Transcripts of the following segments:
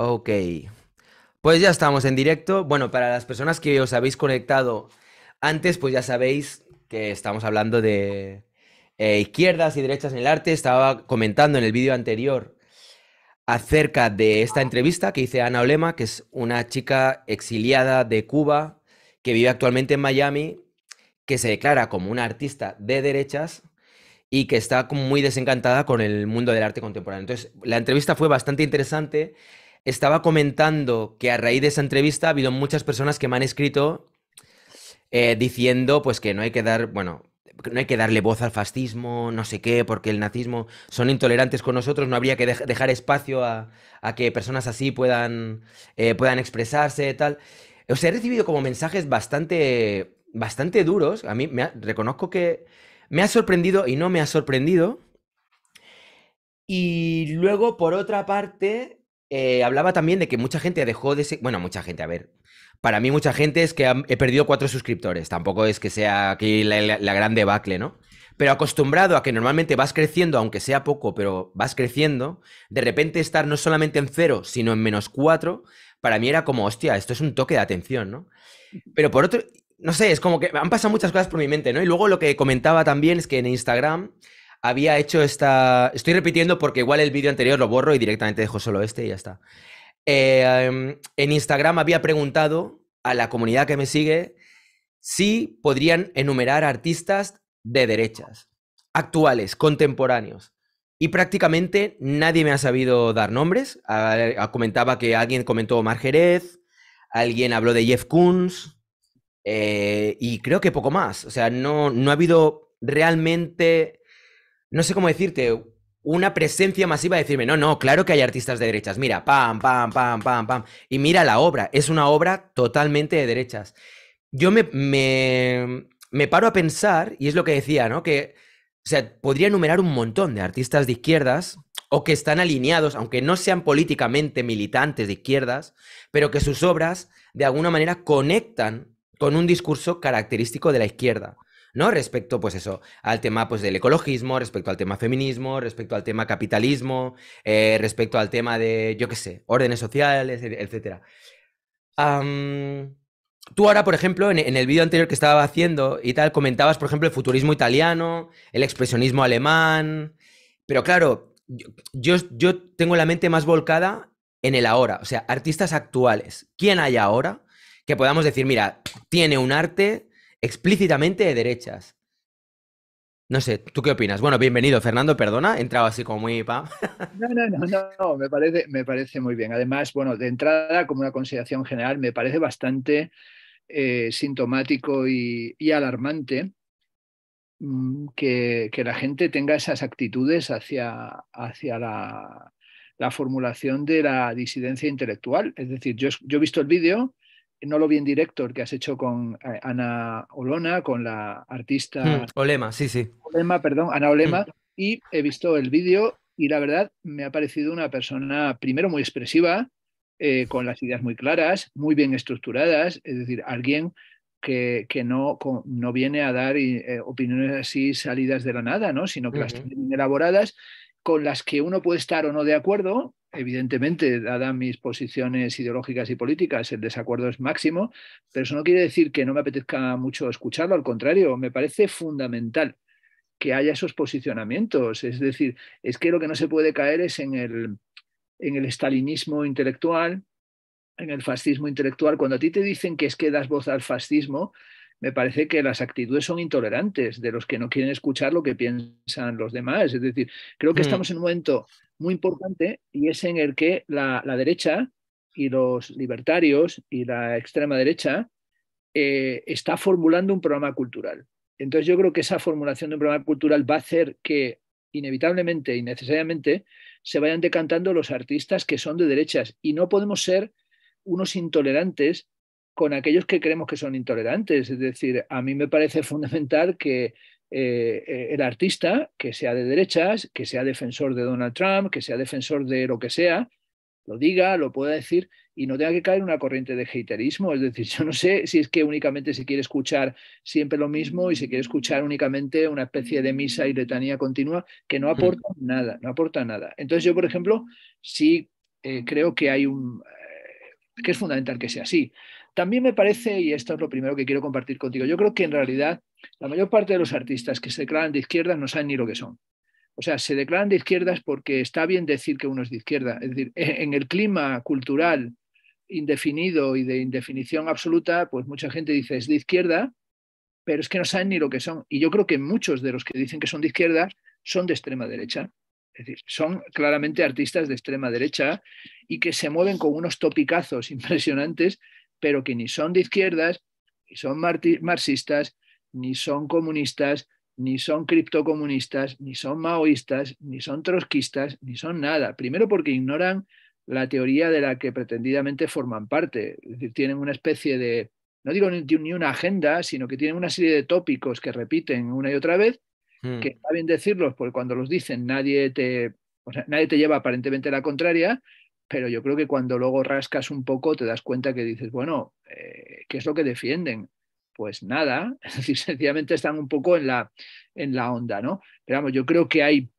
Ok. Pues ya estamos en directo. Bueno, para las personas que os habéis conectado antes, pues ya sabéis que estamos hablando de eh, izquierdas y derechas en el arte. Estaba comentando en el vídeo anterior acerca de esta entrevista que hice a Ana Olema, que es una chica exiliada de Cuba que vive actualmente en Miami, que se declara como una artista de derechas y que está muy desencantada con el mundo del arte contemporáneo. Entonces, la entrevista fue bastante interesante estaba comentando que a raíz de esa entrevista ha habido muchas personas que me han escrito eh, diciendo pues que no hay que dar, bueno, no hay que darle voz al fascismo, no sé qué, porque el nazismo son intolerantes con nosotros, no habría que dejar espacio a, que personas así puedan, eh, puedan expresarse, tal. O he recibido como mensajes bastante, bastante duros. A mí me reconozco que me ha sorprendido y no me ha sorprendido. Y luego, por otra parte, eh, hablaba también de que mucha gente dejó de ser. Bueno, mucha gente, a ver. Para mí, mucha gente es que he perdido cuatro suscriptores. Tampoco es que sea aquí la, la gran debacle, ¿no? Pero acostumbrado a que normalmente vas creciendo, aunque sea poco, pero vas creciendo, de repente estar no solamente en cero, sino en menos cuatro, para mí era como, hostia, esto es un toque de atención, ¿no? Pero por otro, no sé, es como que han pasado muchas cosas por mi mente, ¿no? Y luego lo que comentaba también es que en Instagram había hecho esta... Estoy repitiendo porque igual el vídeo anterior lo borro y directamente dejo solo este y ya está. Eh, em, en Instagram había preguntado a la comunidad que me sigue si podrían enumerar artistas de derechas, actuales, contemporáneos. Y prácticamente nadie me ha sabido dar nombres. Ah, ah, comentaba que alguien comentó Omar Jerez, alguien habló de Jeff Koons, eh, y creo que poco más. O sea, no, no ha habido realmente no sé cómo decirte, una presencia masiva de decirme, no, no, claro que hay artistas de derechas, mira, pam, pam, pam, pam, pam, y mira la obra, es una obra totalmente de derechas. Yo me, paro a pensar, y es lo que decía, ¿no? Que, podría enumerar un montón de artistas de izquierdas o que están alineados, aunque no sean políticamente militantes de izquierdas, pero que sus obras de alguna manera conectan con un discurso característico de la izquierda. Respecto, pues eso, al tema pues, del ecologismo, respecto al tema feminismo, respecto al tema capitalismo, eh, respecto al tema de, yo qué sé, órdenes sociales, e, etc. tú ahora, por ejemplo, en, el vídeo anterior que estaba haciendo y tal, comentabas, por ejemplo, el futurismo italiano, el expresionismo alemán, pero claro, yo, yo tengo la mente más volcada en el ahora, o sea, artistas actuales, ¿quién hay ahora? Que podamos decir, mira, tiene un arte explícitamente de derechas. No sé, ¿tú qué opinas? Bueno, bienvenido, Fernando, perdona, he entrado así como muy... Pa... No, no, no, no, me, parece, me parece muy bien. Además, bueno, de entrada, como una consideración general, me parece bastante eh, sintomático y, alarmante mm, que, la gente tenga esas actitudes hacia, hacia la, formulación de la disidencia intelectual. Es decir, yo, yo he visto el vídeo no lo vi en directo, que has hecho con eh, Ana Olona, con la artista... Hmm, Olema, sí, sí. Olema, perdón, Ana Olema, hmm. y he visto el vídeo y la verdad me ha parecido una persona, primero, muy expresiva, eh, con las ideas muy claras, muy bien estructuradas, es decir, alguien que, que no, no viene a dar eh, opiniones así salidas de la nada, ¿no? sino que las elaboradas, con las que uno puede estar o no de acuerdo, evidentemente, dadas mis posiciones ideológicas y políticas, el desacuerdo es máximo, pero eso no quiere decir que no me apetezca mucho escucharlo, al contrario, me parece fundamental que haya esos posicionamientos. Es decir, es que lo que no se puede caer es en el, en el estalinismo intelectual, en el fascismo intelectual. Cuando a ti te dicen que es que das voz al fascismo, me parece que las actitudes son intolerantes de los que no quieren escuchar lo que piensan los demás. Es decir, creo que hmm. estamos en un momento muy importante y es en el que la, derecha y los libertarios y la extrema derecha están eh, está formulando un programa cultural. Entonces yo creo que esa formulación de un programa cultural va a hacer que inevitablemente y necesariamente se vayan decantando los artistas que son de derechas y no podemos ser unos intolerantes con aquellos que creemos que son intolerantes. Es decir, a mí me parece fundamental que eh, el artista, que sea de derechas, que sea defensor de Donald Trump, que sea defensor de lo que sea, lo diga, lo pueda decir y no tenga que caer en una corriente de haterismo. Es decir, yo no sé si es que únicamente se quiere escuchar siempre lo mismo y se quiere escuchar únicamente una especie de misa y letanía continua que no aporta nada, no aporta nada. Entonces yo, por ejemplo, sí eh, creo que hay un... Eh, que es fundamental que sea así. También me parece, y esto es lo primero que quiero compartir contigo, yo creo que en realidad la mayor parte de los artistas que se declaran de izquierdas no saben ni lo que son. O sea, se declaran de izquierdas porque está bien decir que uno es de izquierda. Es decir, e, en el clima cultural indefinido y de indefinición absoluta, pues mucha gente dice es de izquierda, pero es que no saben ni lo que son. Y yo creo que muchos de los que dicen que son de izquierda son de extrema derecha. Es decir, son claramente artistas de extrema derecha y que se mueven con unos topicazos impresionantes pero que ni son de izquierdas, ni son marxistas, ni son comunistas, ni son criptocomunistas, ni son maoístas, ni son trotskistas, ni son nada. Primero porque ignoran la teoría de la que pretendidamente forman parte. Es decir, tienen una especie de, no digo ni una agenda, sino que tienen una serie de tópicos que repiten una y otra vez, hmm. que está bien decirlos, porque cuando los dicen nadie te, nadie te lleva aparentemente la contraria, pero yo creo que cuando luego rascas un poco te das cuenta que dices, bueno, eh, ¿qué es lo que defienden? Pues nada, es decir, sencillamente están un poco en la, en la onda, ¿no? Pero vamos, yo creo que hay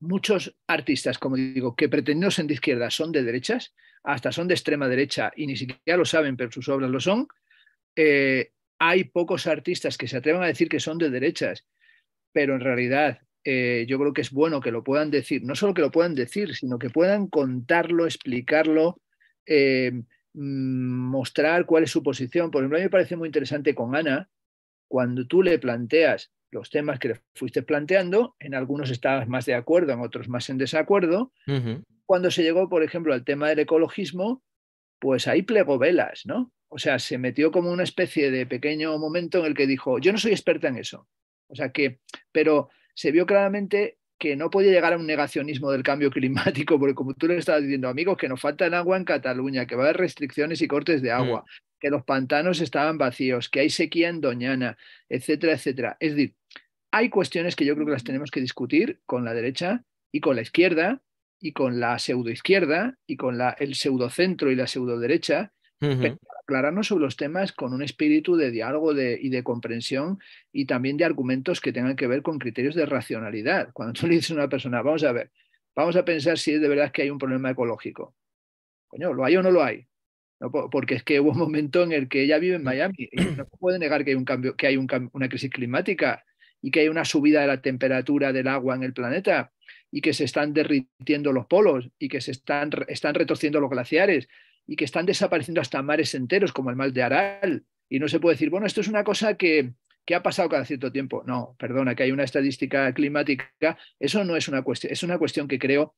muchos artistas, como digo, que pretendidos ser de izquierda son de derechas, hasta son de extrema derecha y ni siquiera lo saben, pero sus obras lo son. Eh, hay pocos artistas que se atrevan a decir que son de derechas, pero en realidad eh, yo creo que es bueno que lo puedan decir, no solo que lo puedan decir, sino que puedan contarlo, explicarlo, eh, mm, mostrar cuál es su posición. Por ejemplo, a mí me parece muy interesante con Ana, cuando tú le planteas los temas que le fuiste planteando, en algunos estabas más de acuerdo, en otros más en desacuerdo. Cuando se llegó, por ejemplo, al tema del ecologismo, pues ahí plegó velas, ¿no? O sea, se metió como una especie de pequeño momento en el que dijo, yo no soy experta en eso. O sea que, pero se vio claramente que no podía llegar a un negacionismo del cambio climático, porque como tú le estabas diciendo, amigos, que nos falta el agua en Cataluña, que va a haber restricciones y cortes de agua, mm. que los pantanos estaban vacíos, que hay sequía en Doñana, etcétera, etcétera. Es decir, hay cuestiones que yo creo que las mm. tenemos que discutir con la derecha y con la izquierda y con la pseudoizquierda y con la, el pseudocentro y la pseudoderecha aclararnos sobre los temas con un espíritu de diálogo y de comprensión y también de argumentos que tengan que ver con criterios de racionalidad. Cuando tú le dices a una persona, vamos a ver, vamos a pensar si es de verdad que hay un problema ecológico. Coño, ¿lo hay o no lo hay? porque es que hubo un momento en el que ella vive en Miami y no puede negar que hay, un cambio, que hay una crisis climática y que hay una subida de la temperatura del agua en el planeta y que se están derritiendo los polos y que se están, están retorciendo los glaciares y que están desapareciendo hasta mares enteros, como el mal de Aral. Y no se puede decir, bueno, esto es una cosa que, que ha pasado cada cierto tiempo. No, perdona, que hay una estadística climática. Eso no es una cuestión, es una cuestión que creo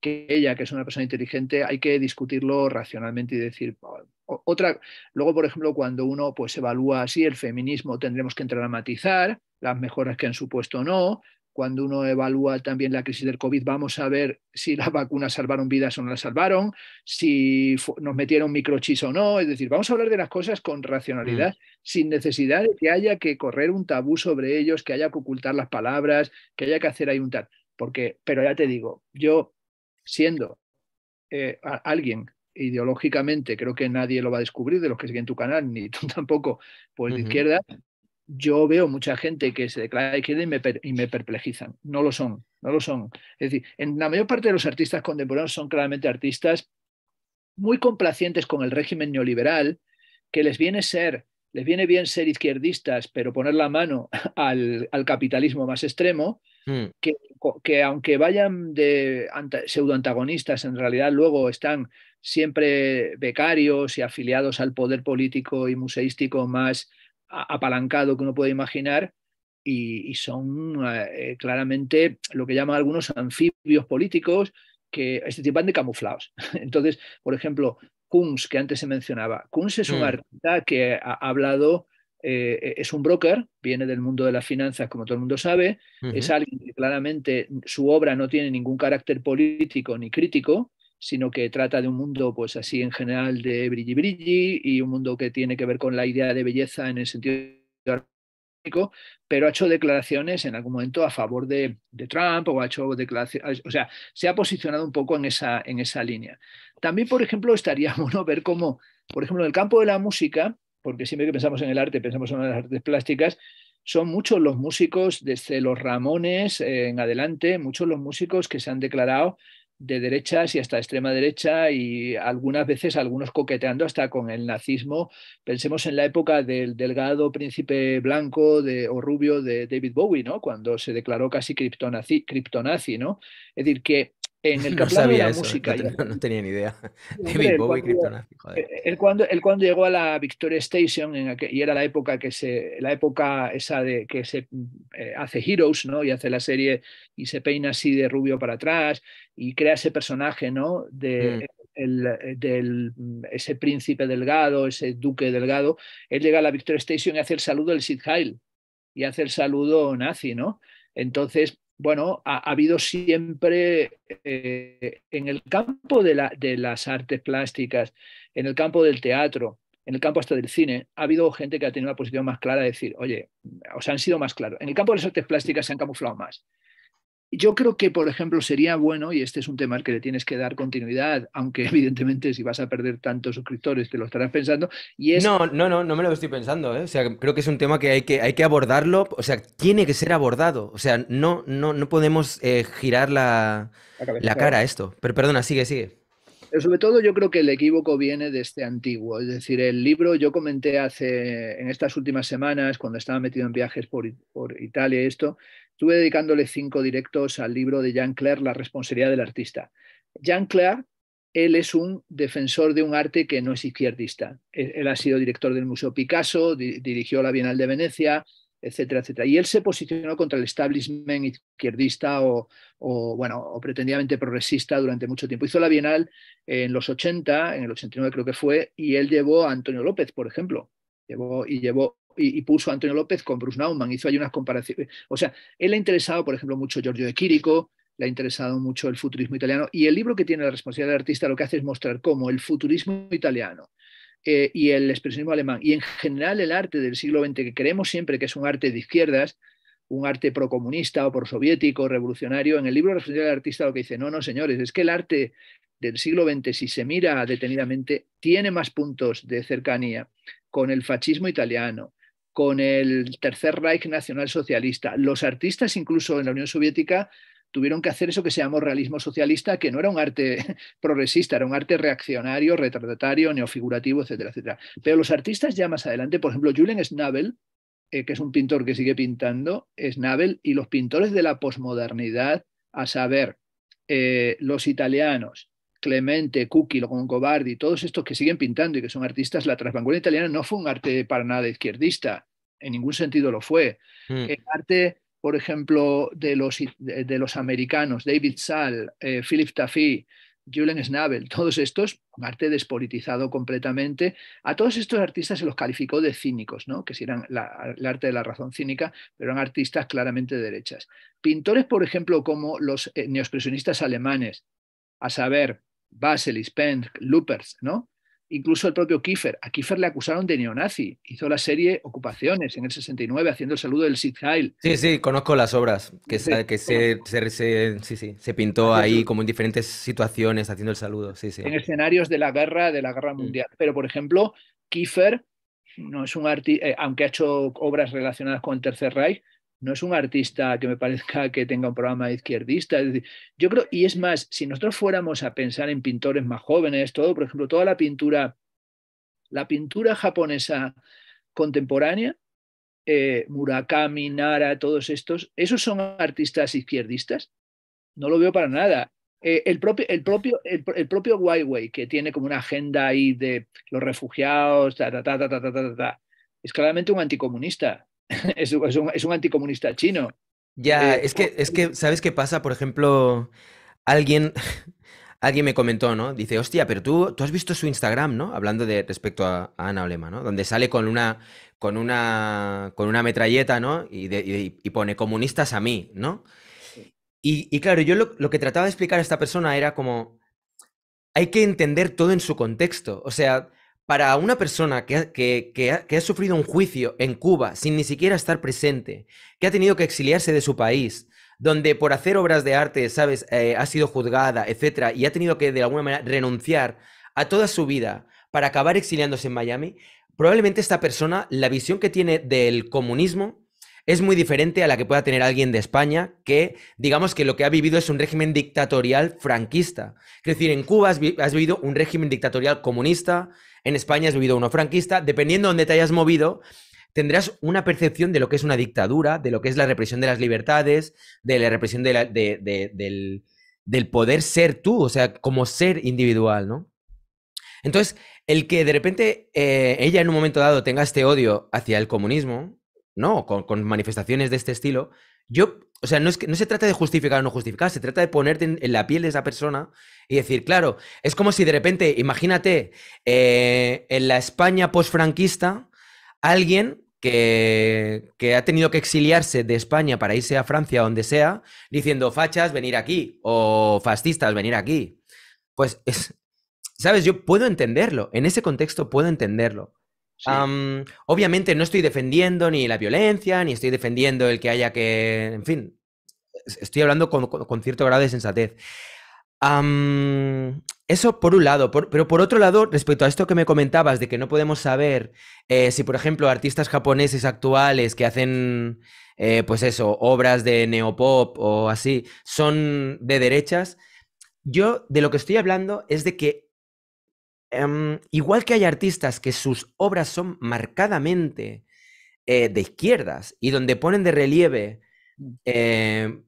que ella, que es una persona inteligente, hay que discutirlo racionalmente y decir oh, otra. Luego, por ejemplo, cuando uno pues evalúa así el feminismo, tendremos que entrar a matizar las mejoras que han supuesto o no, cuando uno evalúa también la crisis del COVID, vamos a ver si las vacunas salvaron vidas o no las salvaron, si nos metieron microchis o no. Es decir, vamos a hablar de las cosas con racionalidad, mm. sin necesidad de que haya que correr un tabú sobre ellos, que haya que ocultar las palabras, que haya que hacer ahí un tal. Porque, pero ya te digo, yo siendo eh, alguien ideológicamente, creo que nadie lo va a descubrir de los que siguen tu canal, ni tú tampoco, pues de izquierda, yo veo mucha gente que se declara izquierda y me, y me perplejizan. No lo son, no lo son. Es decir, en la mayor parte de los artistas contemporáneos son claramente artistas muy complacientes con el régimen neoliberal, que les viene ser, les viene bien ser izquierdistas, pero poner la mano al, capitalismo más extremo, hmm. que, que, aunque vayan de pseudoantagonistas, en realidad luego están siempre becarios y afiliados al poder político y museístico más apalancado que uno puede imaginar y, son eh, claramente lo que llaman algunos anfibios políticos que este van de camuflados. Entonces, por ejemplo, Kunz, que antes se mencionaba. Kunz es un mm. artista que ha hablado eh, es un broker, viene del mundo de las finanzas, como todo el mundo sabe, es alguien que claramente su obra no tiene ningún carácter político ni crítico, sino que trata de un mundo, pues así en general, de brilli brilli y un mundo que tiene que ver con la idea de belleza en el sentido artístico, pero ha hecho declaraciones en algún momento a favor de, Trump o ha hecho declaraciones, o sea, se ha posicionado un poco en esa, en esa línea. También, por ejemplo, estaría bueno ver cómo, por ejemplo, en el campo de la música, porque siempre que pensamos en el arte, pensamos en las artes plásticas, son muchos los músicos, desde los Ramones eh, en adelante, muchos los músicos que se han declarado de derechas y hasta extrema derecha y algunas veces algunos coqueteando hasta con el nazismo. Pensemos en la época del delgado príncipe blanco de, o rubio de David Bowie, ¿no? cuando se declaró casi criptonazi, nazi ¿no? Es decir, que en el no sabía de música. No, tenía ni idea. Él cuando, él eh, cuando llegó a la Victoria Station y era la época que se, la época esa de que se eh, hace Heroes, ¿no? Y hace la serie y se peina así de rubio para atrás y crea ese personaje, ¿no? De, mm. del, ese príncipe delgado, ese duque delgado, él llega a la Victoria Station y hace el saludo del Sid y hace el saludo nazi, ¿no? Entonces, bueno, ha, habido siempre eh, en el campo de, de las artes plásticas, en el campo del teatro, en el campo hasta del cine, ha habido gente que ha tenido una posición más clara de decir, oye, o sea, han sido más claros. En el campo de las artes plásticas se han camuflado más. Yo creo que, por ejemplo, sería bueno, y este es un tema al que le tienes que dar continuidad, aunque evidentemente si vas a perder tantos suscriptores te lo estarás pensando. No, no, no, no me lo estoy pensando. ¿eh? O sea, creo que es un tema que hay, que hay que abordarlo, o sea, tiene que ser abordado. O sea, no, no, no podemos eh, girar la, cara a esto. Pero perdona, sigue, sigue. Pero sobre todo yo creo que el equívoco viene de este antiguo. Es decir, el libro yo comenté hace, en estas últimas semanas, cuando estaba metido en viajes por, por Italia y esto, Estuve dedicándole cinco directos al libro de Jean Clair, La responsabilidad del artista. Jean Clair, él es un defensor de un arte que no es izquierdista. Él, ha sido director del Museo Picasso, dirigió la Bienal de Venecia, etcétera, etcétera. Y él se posicionó contra el establishment izquierdista o, bueno, pretendidamente progresista durante mucho tiempo. Hizo la Bienal en los 80, en el 89 creo que fue, y él llevó a Antonio López, por ejemplo, llevó, y llevó y, puso a Antonio López con Bruce Nauman, hizo ahí unas comparaciones. O sea, él ha interesado, por ejemplo, mucho Giorgio de Quirico, le ha interesado mucho el futurismo italiano y el libro que tiene la responsabilidad del artista lo que hace es mostrar cómo el futurismo italiano eh, y el expresionismo alemán y en general el arte del siglo XX que creemos siempre que es un arte de izquierdas, un arte procomunista o prosoviético, revolucionario, en el libro la responsabilidad del artista lo que dice, no, no, señores, es que el arte del siglo XX, si se mira detenidamente, tiene más puntos de cercanía con el fascismo italiano, con el Tercer Reich Nacional Socialista. Los artistas, incluso en la Unión Soviética, tuvieron que hacer eso que se llamó realismo socialista, que no era un arte progresista, era un arte reaccionario, retratatario, neofigurativo, etcétera, etcétera. Pero los artistas ya más adelante, por ejemplo, Julian Schnabel, eh, que es un pintor que sigue pintando, Schnabel, y los pintores de la posmodernidad, a saber, eh, los italianos, Clemente, con Longobardi, todos estos que siguen pintando y que son artistas, la transvanguardia italiana no fue un arte para nada izquierdista, en ningún sentido lo fue. Hmm. El arte, por ejemplo, de los, de, los americanos, David Sall, eh, Philip Taffy, Julian Schnabel, todos estos, un arte despolitizado completamente, a todos estos artistas se los calificó de cínicos, ¿no? que si eran el arte de la razón cínica, pero eran artistas claramente derechas. Pintores, por ejemplo, como los eh, alemanes, a saber, Basel, Spence, Loopers, ¿no? Incluso el propio Kiefer. A Kiefer le acusaron de neonazi. Hizo la serie Ocupaciones en el 69 haciendo el saludo del Sieg Heil. Sí, sí, conozco las obras que, se, que se, sí, sí, se pintó ahí como en diferentes situaciones haciendo el saludo. Sí, sí. En escenarios de la guerra, de la guerra mundial. Pero, por ejemplo, Kiefer no es un eh, aunque ha hecho obras relacionadas con el Tercer Reich, no es un artista que me parezca que tenga un programa izquierdista. yo creo, y es más, si nosotros fuéramos a pensar en pintores más jóvenes, todo, por ejemplo, toda la pintura, la pintura japonesa contemporánea, eh, Murakami, Nara, todos estos, ¿esos son artistas izquierdistas? No lo veo para nada. Eh, el, propio, el, propio, el, que tiene como una agenda ahí de los refugiados, es claramente un anticomunista. es, un, anticomunista chino. Ya, eh, es que, es que, ¿sabes qué pasa? Por ejemplo, alguien, alguien me comentó, ¿no? Dice, hostia, pero tú, tú has visto su Instagram, ¿no? Hablando de respecto a, Ana Olema, ¿no? Donde sale con una, con una, con una metralleta, ¿no? Y, pone comunistas a mí, ¿no? Y, claro, yo lo, lo, que trataba de explicar a esta persona era como, hay que entender todo en su contexto. O sea, para una persona que, ha, sufrido un juicio en Cuba sin ni siquiera estar presente, que ha tenido que exiliarse de su país, donde por hacer obras de arte, ¿sabes?, eh, ha sido juzgada, etcétera, y ha tenido que de alguna manera renunciar a toda su vida para acabar exiliándose en Miami, probablemente esta persona, la visión que tiene del comunismo es muy diferente a la que pueda tener alguien de España que, digamos que lo que ha vivido es un régimen dictatorial franquista. Es decir, en Cuba has vivido un régimen dictatorial comunista, en España has vivido uno franquista, dependiendo de dónde te hayas movido, tendrás una percepción de lo que es una dictadura, de lo que es la represión de las libertades, de la represión del, poder ser tú, o sea, como ser individual, ¿no? Entonces, el que de repente eh, ella en un momento dado tenga este odio hacia el comunismo, ¿no? Con, manifestaciones de este estilo. Yo, o sea, no, es que, no se trata de justificar o no justificar, se trata de ponerte en, la piel de esa persona y decir, claro, es como si de repente, imagínate, eh, en la España post-franquista, alguien que, que, ha tenido que exiliarse de España para irse a Francia, o donde sea, diciendo, fachas, venir aquí, o fascistas, venir aquí. Pues, es, ¿sabes? Yo puedo entenderlo, en ese contexto puedo entenderlo obviamente no estoy defendiendo ni la violencia, ni estoy defendiendo el que haya que, en fin, estoy hablando con, cierto grado de sensatez. eso por un lado, pero por otro lado, respecto a esto que me comentabas de que no podemos saber eh, si, por ejemplo, artistas japoneses actuales que hacen, eh, pues eso, obras de neopop o así, son de derechas, yo de lo que estoy hablando es de que Em, igual que hay artistas que sus obras son marcadamente eh, de izquierdas y donde ponen de relieve mm. em,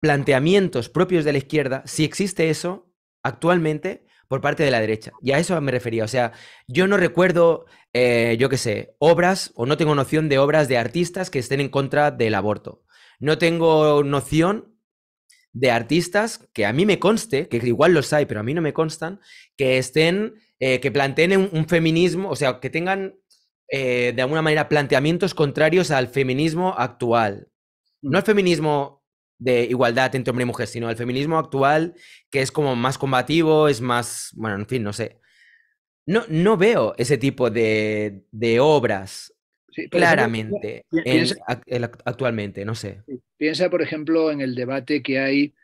planteamientos propios de la izquierda, si existe eso actualmente por parte de la derecha. Y a eso me refería. O sea, yo no recuerdo, eh, yo qué sé, obras o no tengo noción de obras de artistas que estén en contra del aborto. No tengo noción de artistas que a mí me conste, que igual los hay, pero a mí no me constan, que estén, eh, que planteen un, feminismo, o sea, que tengan eh, de alguna manera planteamientos contrarios al feminismo actual. No el mm. feminismo de igualdad entre hombre y mujer, sino el feminismo actual, que es como más combativo, es más, bueno, en fin, no sé. No, no veo ese tipo de, obras claramente actualmente, no sé. Piensa, por ejemplo, en el debate que hay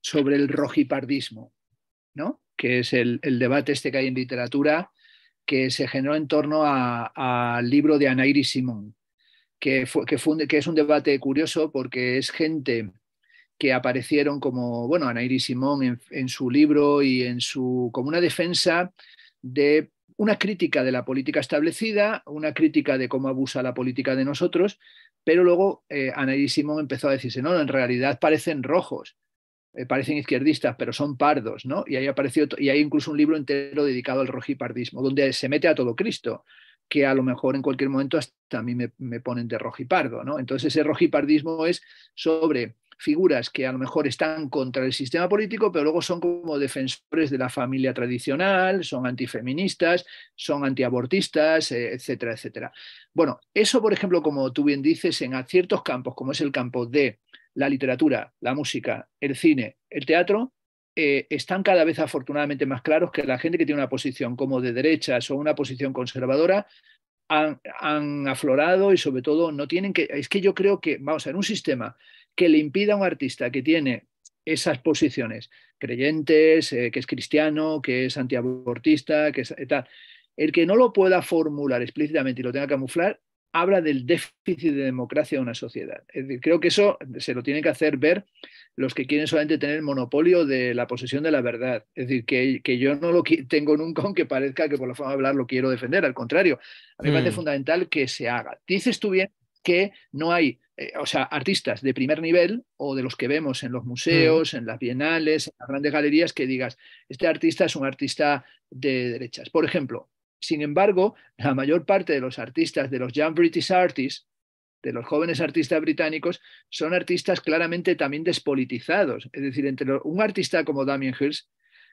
sobre el rojipardismo, ¿no? que es el, debate este que hay en literatura que se generó en torno al libro de y Simón, que, que, es un debate curioso porque es gente que aparecieron como, bueno, y Simón en, en su libro y en su, como una defensa de una crítica de la política establecida, una crítica de cómo abusa la política de nosotros, pero luego eh, Anaís Simón empezó a decirse, no, en realidad parecen rojos, eh, parecen izquierdistas, pero son pardos, ¿no? Y ahí apareció, y hay incluso un libro entero dedicado al rojipardismo, donde se mete a todo Cristo, que a lo mejor en cualquier momento hasta a mí me, me ponen de rojipardo, ¿no? Entonces ese rojipardismo es sobre figuras que a lo mejor están contra el sistema político, pero luego son como defensores de la familia tradicional, son antifeministas, son antiabortistas, eh, etcétera, etcétera. Bueno, eso, por ejemplo, como tú bien dices, en ciertos campos, como es el campo de la literatura, la música, el cine, el teatro, eh, están cada vez afortunadamente más claros que la gente que tiene una posición como de derechas o una posición conservadora han, aflorado y sobre todo no tienen que, es que yo creo que, vamos en un sistema que le impida a un artista que tiene esas posiciones creyentes, eh, que es cristiano, que es antiabortista, que es eh, tal. El que no lo pueda formular explícitamente y lo tenga que camuflar, habla del déficit de democracia de una sociedad. creo que eso se lo tienen que hacer ver los que quieren solamente tener el monopolio de la posesión de la verdad. Es decir, que, que yo no lo tengo nunca, aunque parezca que por la forma de hablar lo quiero defender. Al contrario, a mí me parece mm. fundamental que se haga. Dices tú bien que no hay eh, o sea, artistas de primer nivel o de los que vemos en los museos, en las bienales, en las grandes galerías, que digas, este artista es un artista de derechas. Por ejemplo, sin embargo, la mayor parte de los artistas, de los Young British Artists, de los jóvenes artistas británicos, son artistas claramente también despolitizados. Es decir, entre un artista como Damien Hirst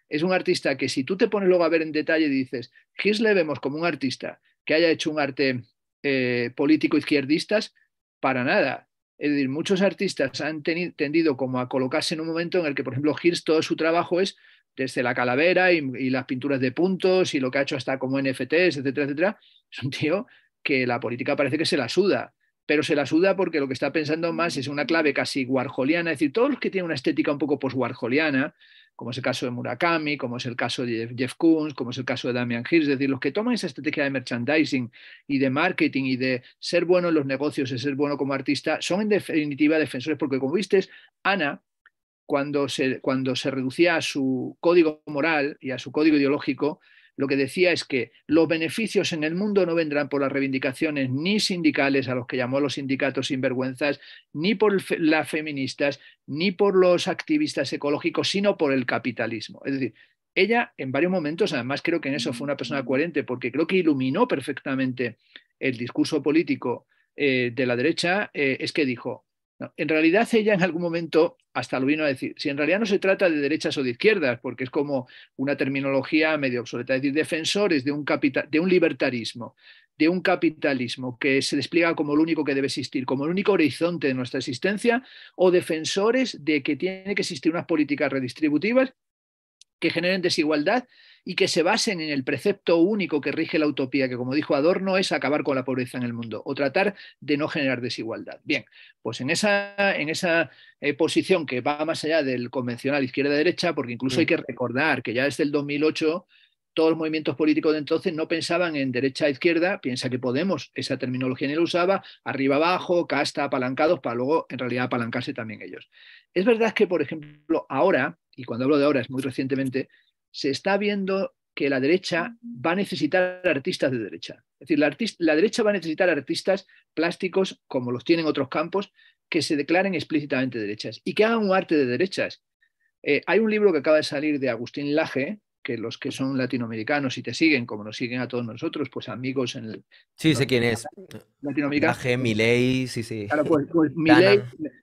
es un artista que si tú te pones luego a ver en detalle y dices, Hirst le vemos como un artista que haya hecho un arte eh, político izquierdista para nada. Es decir, muchos artistas han tendido como a colocarse en un momento en el que, por ejemplo, Hirsch, todo su trabajo es desde la calavera y, las pinturas de puntos y lo que ha hecho hasta como NFTs, etcétera, etcétera. Es un tío que la política parece que se la suda, pero se la suda porque lo que está pensando más es una clave casi warholiana, es decir, todos los que tienen una estética un poco post-warholiana, como es el caso de Murakami, como es el caso de Jeff Koons, como es el caso de Damian Hirst, es decir, los que toman esa estrategia de merchandising y de marketing y de ser bueno en los negocios, y ser bueno como artista, son en definitiva defensores, porque como viste, Ana, cuando se, cuando se reducía a su código moral y a su código ideológico, lo que decía es que los beneficios en el mundo no vendrán por las reivindicaciones ni sindicales, a los que llamó los sindicatos sinvergüenzas, ni por las feministas, ni por los activistas ecológicos, sino por el capitalismo. Es decir, ella en varios momentos, además creo que en eso fue una persona mm. coherente, porque creo que iluminó perfectamente el discurso político eh, de la derecha, eh, es que dijo, en realidad ella en algún momento hasta lo vino a decir, si en realidad no se trata de derechas o de izquierdas, porque es como una terminología medio obsoleta, es decir, defensores de un, de un libertarismo, de un capitalismo que se despliega como el único que debe existir, como el único horizonte de nuestra existencia, o defensores de que tiene que existir unas políticas redistributivas que generen desigualdad y que se basen en el precepto único que rige la utopía, que como dijo Adorno, es acabar con la pobreza en el mundo o tratar de no generar desigualdad. Bien, pues en esa, en esa eh, posición que va más allá del convencional izquierda-derecha, porque incluso hay mm. que recordar que ya desde el 2008 todos los movimientos políticos de entonces no pensaban en derecha-izquierda, e piensa que Podemos, esa terminología ni la usaba, arriba-abajo, casta, apalancados, para luego en realidad apalancarse también ellos. Es verdad que, por ejemplo, ahora, y cuando hablo de ahora es muy recientemente, se está viendo que la derecha va a necesitar artistas de derecha. Es decir, la, derecha va a necesitar artistas plásticos, como los tienen otros campos, que se declaren explícitamente derechas y que hagan un arte de derechas. Eh, hay un libro que acaba de salir de Agustín Laje, que los que son latinoamericanos y te siguen, como nos siguen a todos nosotros, pues amigos en el... Sí, sé quién es. Laje, Milei, sí, sí. Claro, pues, pues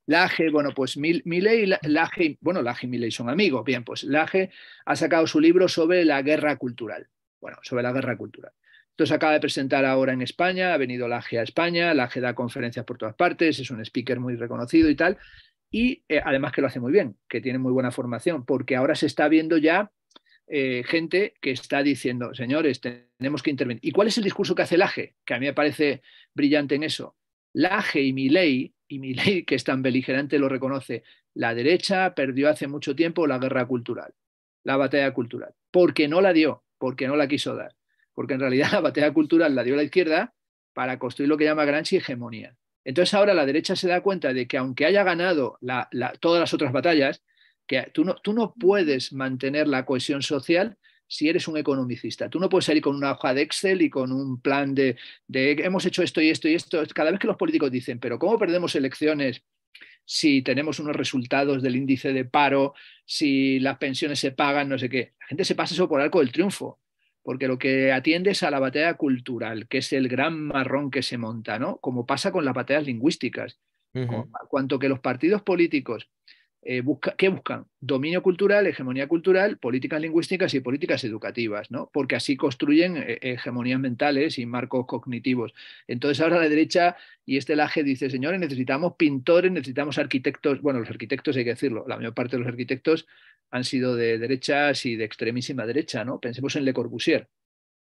Laje, bueno, pues Milei, Laje, bueno, Laje y Milei son amigos. Bien, pues Laje ha sacado su libro sobre la guerra cultural. Bueno, sobre la guerra cultural. Entonces acaba de presentar ahora en España, ha venido Laje a España, Laje da conferencias por todas partes, es un speaker muy reconocido y tal y eh, además que lo hace muy bien, que tiene muy buena formación, porque ahora se está viendo ya eh, gente que está diciendo, señores, tenemos que intervenir. ¿Y cuál es el discurso que hace Laje? Que a mí me parece brillante en eso. Laje y ley, y ley que es tan beligerante lo reconoce, la derecha perdió hace mucho tiempo la guerra cultural, la batalla cultural, porque no la dio, porque no la quiso dar, porque en realidad la batalla cultural la dio la izquierda para construir lo que llama gran hegemonía. Entonces ahora la derecha se da cuenta de que aunque haya ganado todas las otras batallas, que tú no, tú no puedes mantener la cohesión social si eres un economicista. Tú no puedes salir con una hoja de Excel y con un plan de, hemos hecho esto y esto y esto. Cada vez que los políticos dicen, pero ¿cómo perdemos elecciones si tenemos unos resultados del índice de paro, si las pensiones se pagan, no sé qué? La gente se pasa eso por arco del triunfo, porque lo que atiende es a la batalla cultural, que es el gran marrón que se monta, ¿no? Como pasa con las batallas lingüísticas. Cuanto que los partidos políticos eh, ¿qué buscan? Dominio cultural, hegemonía cultural, políticas lingüísticas y políticas educativas, ¿no? porque así construyen eh, eh, hegemonías mentales y marcos cognitivos. Entonces ahora la derecha y este laje dice, señores, necesitamos pintores, necesitamos arquitectos, bueno, los arquitectos hay que decirlo, la mayor parte de los arquitectos han sido de derechas y de extremísima derecha, ¿no? Pensemos en Le Corbusier,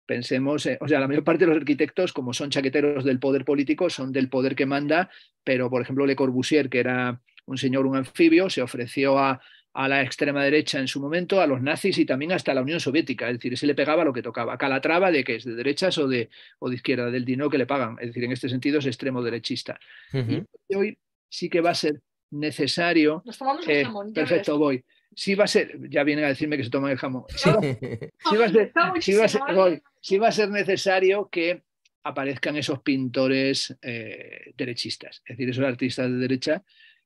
pensemos, o sea, la mayor parte de los arquitectos, como son chaqueteros del poder político, son del poder que manda, pero por ejemplo Le Corbusier, que era un señor, un anfibio, se ofreció a, la extrema derecha en su momento, a los nazis y también hasta la Unión Soviética, es decir, se le pegaba lo que tocaba, calatrava de que es de derechas o de, o de izquierda, del dinero que le pagan, es decir, en este sentido es extremo derechista. y hoy sí que va a ser necesario... Eh, perfecto, voy. Sí va a ser, ya vienen a decirme que se toman el jamón, sí, va, a ser, ¿eh? sí, va, a ser, necesario que aparezcan esos pintores eh, derechistas, es decir, esos artistas de derecha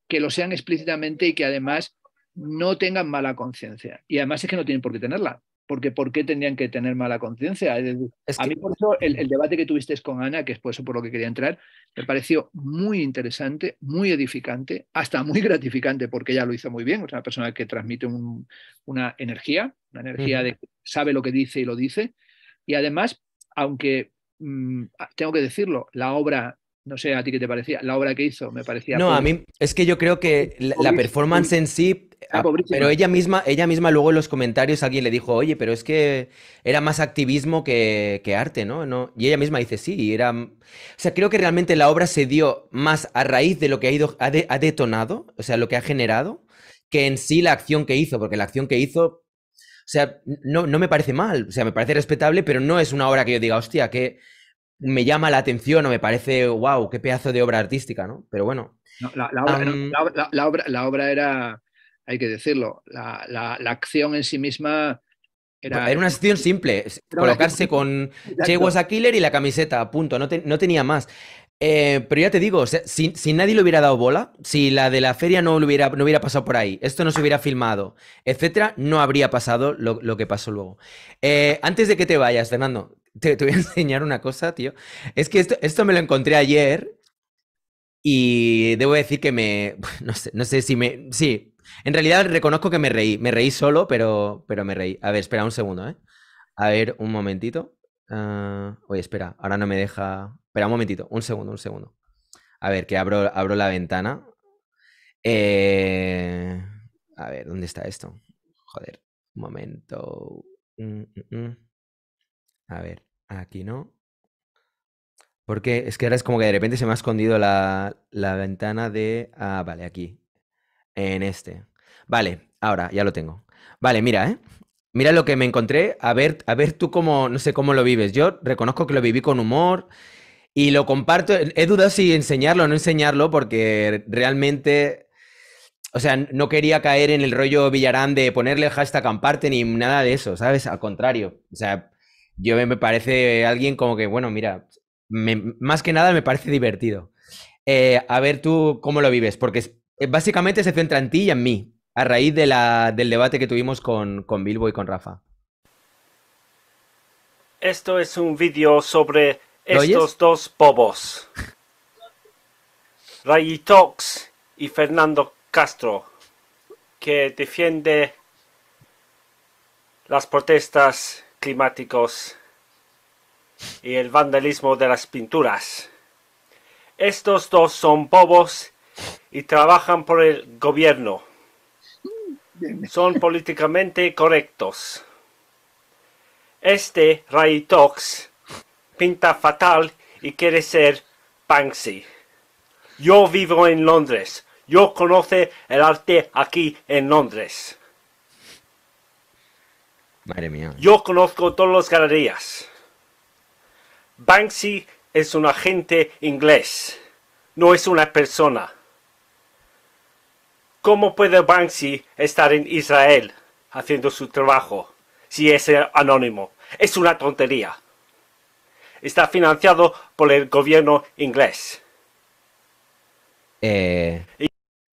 que lo sean explícitamente y que además no tengan mala conciencia. Y además es que no tienen por qué tenerla, porque ¿por qué tendrían que tener mala conciencia? A mí por eso el, debate que tuviste con Ana, que es por eso por lo que quería entrar, me pareció muy interesante, muy edificante, hasta muy gratificante, porque ella lo hizo muy bien, es una persona que transmite una energía, una energía de que sabe lo que dice y lo dice, y además, aunque mm, tengo que decirlo, la obra no sé a ti qué te parecía. La obra que hizo me parecía. No, a mí es que yo creo que la, performance en sí. Ah, pero ella misma, ella misma luego en los comentarios alguien le dijo, oye, pero es que era más activismo que, arte, ¿no? ¿no? Y ella misma dice, sí, era. O sea, creo que realmente la obra se dio más a raíz de lo que ha ido, ha, detonado, o sea, lo que ha generado, que en sí la acción que hizo, porque la acción que hizo o sea, no, no, me parece mal, o sea, me parece respetable, pero no es una obra que yo diga, hostia, que me llama la atención o me parece, wow, qué pedazo de obra artística, ¿no? Pero bueno. la, obra, la, obra, era, hay que decirlo, la, acción en sí misma era... Era una acción simple, colocarse con Che a killer y la camiseta, punto, no, tenía más. Eh, pero ya te digo, si, nadie le hubiera dado bola, si la de la feria no, hubiera, hubiera pasado por ahí, esto no se hubiera filmado, etcétera, no habría pasado lo, que pasó luego. Eh, antes de que te vayas, Fernando, te, voy a enseñar una cosa, tío. Es que esto, me lo encontré ayer y debo decir que me. No sé, no sé si me. Sí, en realidad reconozco que me reí. Me reí solo, pero, pero me reí. A ver, espera un segundo, ¿eh? A ver, un momentito. Ah, oye, espera, ahora no me deja. Espera un momentito, un segundo, un segundo. A ver, que abro, abro la ventana. Eh, a ver, ¿dónde está esto? Joder, un momento. Mm, mm, mm. A ver, aquí no. Porque es que ahora es como que de repente se me ha escondido la, ventana de... Ah, vale, aquí. En este. Vale, ahora ya lo tengo. Vale, mira, ¿eh? Mira lo que me encontré. A ver, a ver tú cómo, no sé cómo lo vives. Yo reconozco que lo viví con humor y lo comparto. Eh, he dudado si enseñarlo o no enseñarlo porque realmente... O sea, no quería caer en el rollo Villarán de ponerle hashtag amparte ni nada de eso, ¿sabes? Al contrario. O sea, yo me parece alguien como que, bueno, mira, más que nada me parece divertido. Eh, a ver tú cómo lo vives, porque eh, básicamente se centra en ti y en mí, a raíz del debate que tuvimos con, con Bilbo y con Rafa. Esto es un vídeo sobre estos dos bobos. Ray Tox y Fernando Castro, que defiende las protestas climáticos y el vandalismo de las pinturas. Estos dos son bobos y trabajan por el gobierno. Son políticamente correctos. Este Ray Tox pinta fatal y quiere ser Banksy. Yo vivo en Londres. Yo conoce el arte aquí en Londres. Yo conozco todas las galerías. Banksy es un agente inglés, no es una persona. ¿Cómo puede Banksy estar en Israel haciendo su trabajo si es anónimo? Es una tontería. Está financiado por el gobierno inglés. Eh,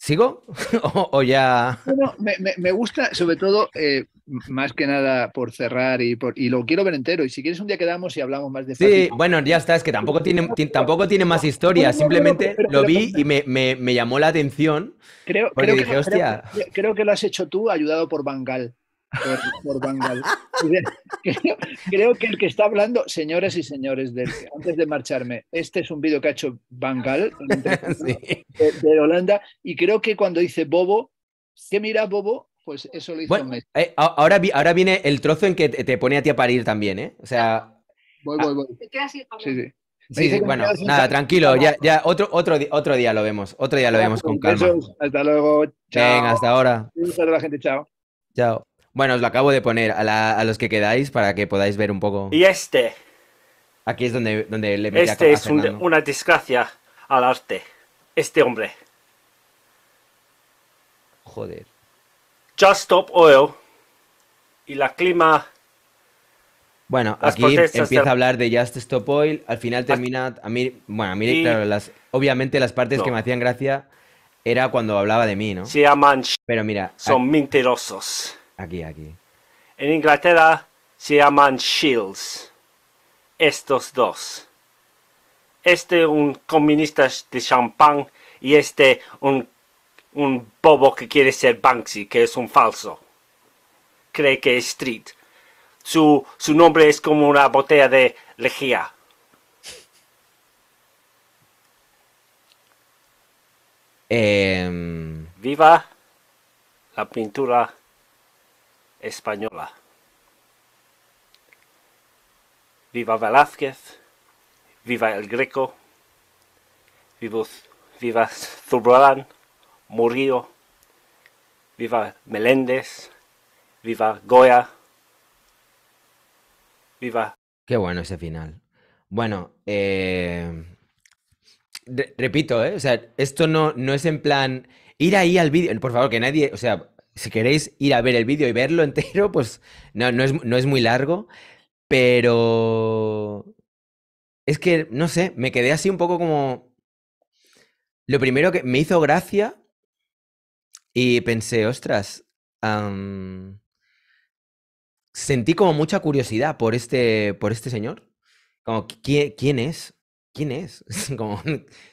¿Sigo? o, ya...? Bueno, me, gusta, sobre todo, eh, más que nada por cerrar y, por, y lo quiero ver entero. Y si quieres un día quedamos y hablamos más de... Sí, bueno, ya está, es que tampoco tiene, tampoco tiene más historia. Simplemente lo vi y me, llamó la atención. Creo, creo, que, creo, que, lo has hecho tú, ayudado por Bangal por, Bangal. Creo, que el que está hablando, señoras y señores, antes de marcharme, este es un vídeo que ha hecho Bangal de, Holanda y creo que cuando dice Bobo, ¿qué mira Bobo? Pues eso lo hizo bueno, eh, ahora, ahora viene el trozo en que te, pone a ti a parir también, ¿eh? O sea... Voy, voy, voy. Te sí, sí. Sí, bueno, nada, tranquilo, ya, otro, otro, otro día lo vemos, otro día lo vemos con calma. Hasta luego, chao. Venga, hasta ahora. Un saludo a la gente, chao. Chao. Bueno, os lo acabo de poner a, los que quedáis para que podáis ver un poco. Y este. Aquí es donde, donde le metí Este es una desgracia al arte. Este hombre. Joder. Just Stop Oil y la clima. Bueno, aquí empieza a hablar de Just Stop Oil. Al final termina. A mí, bueno, a mí, claro, las, obviamente las partes que me hacían gracia era cuando hablaba de mí, ¿no? Se aman. Pero mira. Son mentirosos. Aquí, aquí. En Inglaterra se llaman Shields. Estos dos. Este un comunista de champán y este un, bobo que quiere ser Banksy, que es un falso. Cree que es Street. Su, nombre es como una botella de lejía. Em, Viva la pintura española. Viva Velázquez, viva el Greco, viva Zurbarán, Murillo, viva Meléndez, viva Goya, viva... Qué bueno ese final. Bueno, eh, repito, eh, o sea, esto no, no es en plan ir ahí al vídeo, por favor, que nadie, o sea, si queréis ir a ver el vídeo y verlo entero, pues no, no, es, muy largo, pero es que, no sé, me quedé así un poco como... Lo primero que me hizo gracia y pensé, ostras, sentí como mucha curiosidad por este, por este señor. Como, ¿quién, es? ¿Quién es? como,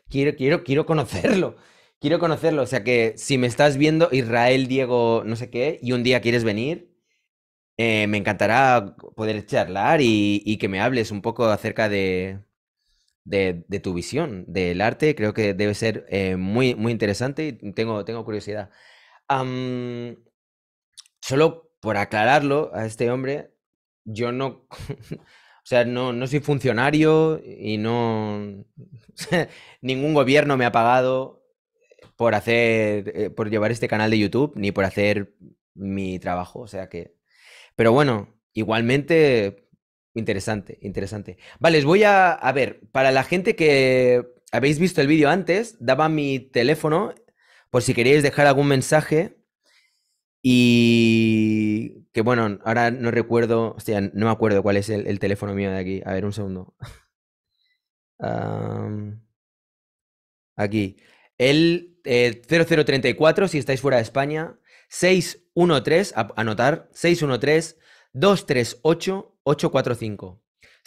quiero, quiero, quiero conocerlo. Quiero conocerlo, o sea que si me estás viendo, Israel, Diego, no sé qué, y un día quieres venir, eh, me encantará poder charlar y, que me hables un poco acerca de, tu visión del arte. Creo que debe ser eh, muy, muy interesante y tengo, tengo curiosidad. solo por aclararlo a este hombre, yo no... O sea, no, soy funcionario y no. ningún gobierno me ha pagado por hacer, eh, por llevar este canal de YouTube, ni por hacer mi trabajo. O sea que. Pero bueno, igualmente. Interesante, interesante. Vale, os voy a. A ver, para la gente que habéis visto el vídeo antes, daba mi teléfono por si queréis dejar algún mensaje. Y que bueno, ahora no recuerdo, o sea no me acuerdo cuál es el, teléfono mío de aquí. A ver, un segundo. aquí. El 0034 eh, si estáis fuera de España, 613, anotar, 613-238-845.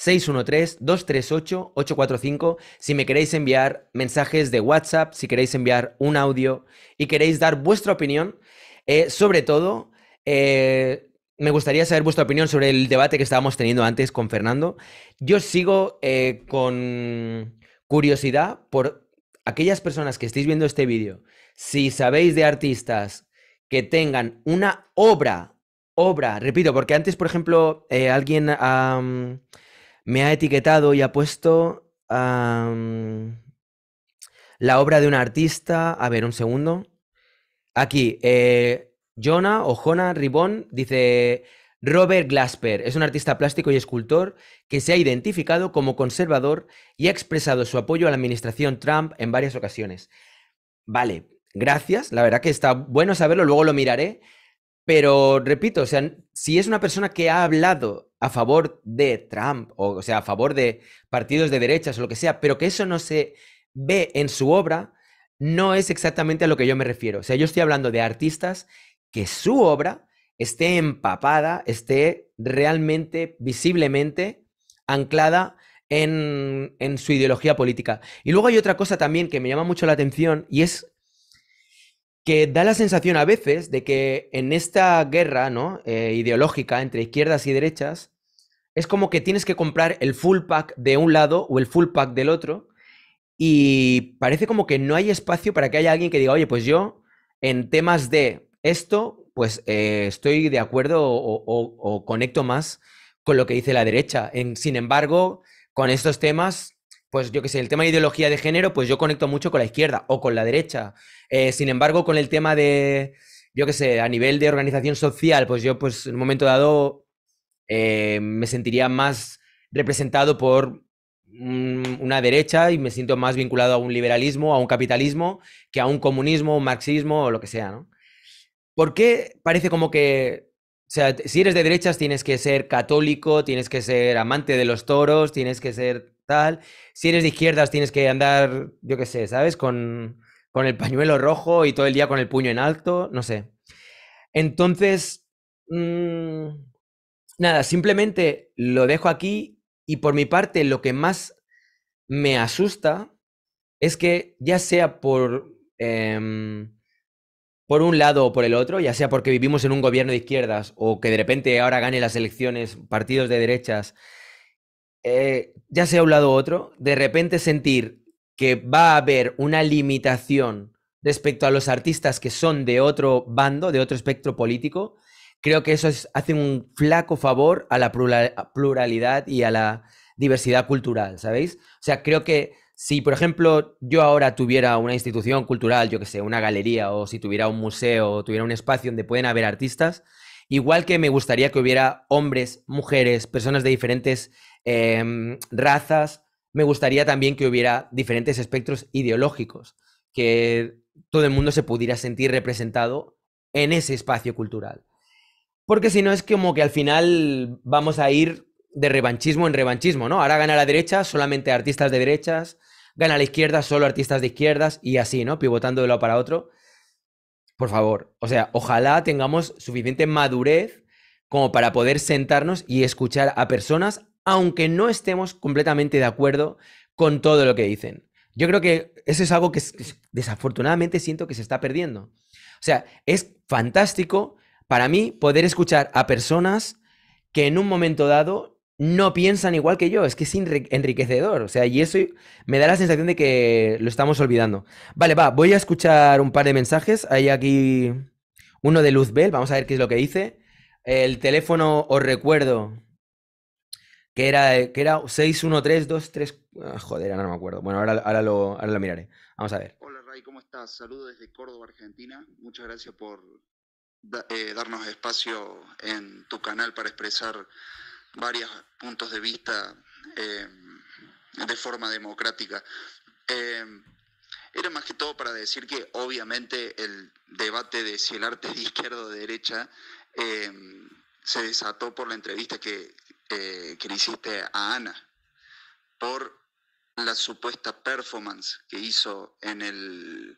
613-238-845 si me queréis enviar mensajes de WhatsApp, si queréis enviar un audio y queréis dar vuestra opinión. Eh, sobre todo, eh, me gustaría saber vuestra opinión sobre el debate que estábamos teniendo antes con Fernando. Yo sigo con curiosidad por aquellas personas que estéis viendo este vídeo, si sabéis de artistas que tengan una obra, obra, repito, porque antes, por ejemplo, eh, alguien me ha etiquetado y ha puesto la obra de un artista, a ver, un segundo. Aquí, eh, Jonah o Jonah Ribón dice, Robert Glasper es un artista plástico y escultor que se ha identificado como conservador y ha expresado su apoyo a la administración Trump en varias ocasiones. Vale, gracias, la verdad que está bueno saberlo, luego lo miraré, pero repito, o si es una persona que ha hablado a favor de Trump, o, o sea, a favor de partidos de derechas o lo que sea, pero que eso no se ve en su obra, no es exactamente a lo que yo me refiero. O sea, yo estoy hablando de artistas que su obra esté empapada, esté realmente, visiblemente anclada en, su ideología política. Y luego hay otra cosa también que me llama mucho la atención y es que da la sensación a veces de que en esta guerra ¿no? Eh, ideológica entre izquierdas y derechas, es como que tienes que comprar el full pack de un lado o el full pack del otro y parece como que no hay espacio para que haya alguien que diga, oye, pues yo en temas de esto pues eh, estoy de acuerdo o, conecto más con lo que dice la derecha. sin embargo, con estos temas, pues yo que sé, el tema de ideología de género, pues yo conecto mucho con la izquierda o con la derecha. Eh, sin embargo, con el tema de, yo que sé, a nivel de organización social, pues yo pues en un momento dado eh, me sentiría más representado por mm, una derecha y me siento más vinculado a un liberalismo, a un capitalismo, que a un comunismo, un marxismo o lo que sea, ¿no? ¿Por qué parece como que, o sea, si eres de derechas tienes que ser católico, tienes que ser amante de los toros, tienes que ser tal, si eres de izquierdas tienes que andar, yo qué sé, ¿sabes? Con, con el pañuelo rojo y todo el día con el puño en alto, no sé. Entonces, mm, nada, simplemente lo dejo aquí y por mi parte lo que más me asusta es que ya sea por... Em, por un lado o por el otro, ya sea porque vivimos en un gobierno de izquierdas o que de repente ahora gane las elecciones partidos de derechas, eh, ya sea un lado u otro, de repente sentir que va a haber una limitación respecto a los artistas que son de otro bando, de otro espectro político, creo que eso hace un flaco favor a la pluralidad y a la diversidad cultural, ¿sabéis? O sea, creo que si, por ejemplo, yo ahora tuviera una institución cultural, yo que sé, una galería, o si tuviera un museo, o tuviera un espacio donde pueden haber artistas, igual que me gustaría que hubiera hombres, mujeres, personas de diferentes em, razas, me gustaría también que hubiera diferentes espectros ideológicos, que todo el mundo se pudiera sentir representado en ese espacio cultural. Porque si no es como que al final vamos a ir de revanchismo en revanchismo, ¿no? Ahora gana la derecha, solamente artistas de derechas, gana la izquierda, solo artistas de izquierdas y así, ¿no? Pivotando de lado para otro. Por favor, o sea, ojalá tengamos suficiente madurez como para poder sentarnos y escuchar a personas, aunque no estemos completamente de acuerdo con todo lo que dicen. Yo creo que eso es algo que desafortunadamente siento que se está perdiendo. O sea, es fantástico para mí poder escuchar a personas que en un momento dado no piensan igual que yo. Es que es enriquecedor. O sea, y eso me da la sensación de que lo estamos olvidando. Vale, va, voy a escuchar un par de mensajes. Hay aquí uno de Luzbel. Vamos a ver qué es lo que dice. El teléfono, os recuerdo, que era, que era ah, ahora no me acuerdo. Bueno, ahora, ahora, lo, miraré. Vamos a ver. Hola, Ray, ¿cómo estás? Saludos desde Córdoba, Argentina. Muchas gracias por eh, darnos espacio en tu canal para expresar varios puntos de vista eh, de forma democrática. Eh, era más que todo para decir que obviamente el debate de si el arte es de izquierda o de derecha eh, se desató por la entrevista que, le hiciste a Ana, por la supuesta performance que hizo en el,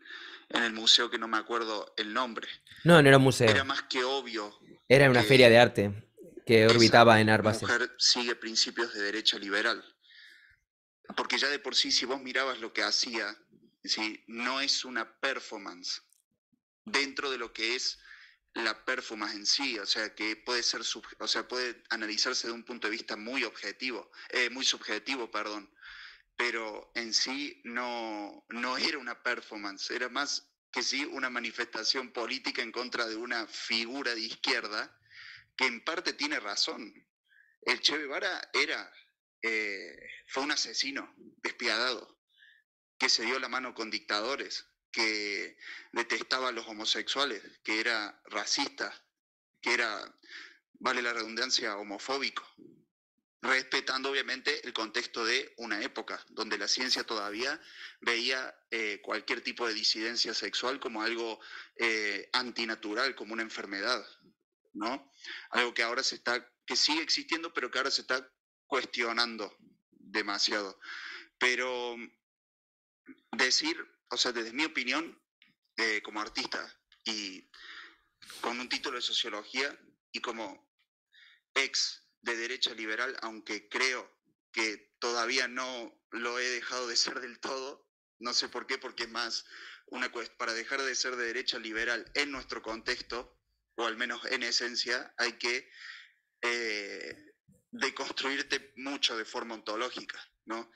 en el museo que no me acuerdo el nombre. No, no era un museo. Era más que obvio. Era una feria de arte que orbitaba en La mujer sigue principios de derecha liberal. Porque ya de por sí, si vos mirabas lo que hacía, ¿sí? no es una performance dentro de lo que es la performance en sí, o sea, que puede ser, o sea, puede analizarse de un punto de vista muy objetivo, eh, muy subjetivo, perdón, pero en sí no, no era una performance, era más que sí una manifestación política en contra de una figura de izquierda que en parte tiene razón. El Che Guevara era, eh, fue un asesino despiadado, que se dio la mano con dictadores, que detestaba a los homosexuales, que era racista, que era, vale la redundancia, homofóbico, respetando obviamente el contexto de una época donde la ciencia todavía veía eh, cualquier tipo de disidencia sexual como algo eh, antinatural, como una enfermedad, ¿no? Algo que ahora se está, que sigue existiendo, pero que ahora se está cuestionando demasiado. Pero decir, o sea, desde mi opinión, eh, como artista y con un título de sociología y como ex de derecha liberal, aunque creo que todavía no lo he dejado de ser del todo, no sé por qué, porque es más una para dejar de ser de derecha liberal en nuestro contexto, o al menos en esencia, hay que eh, deconstruirte mucho de forma ontológica, ¿no?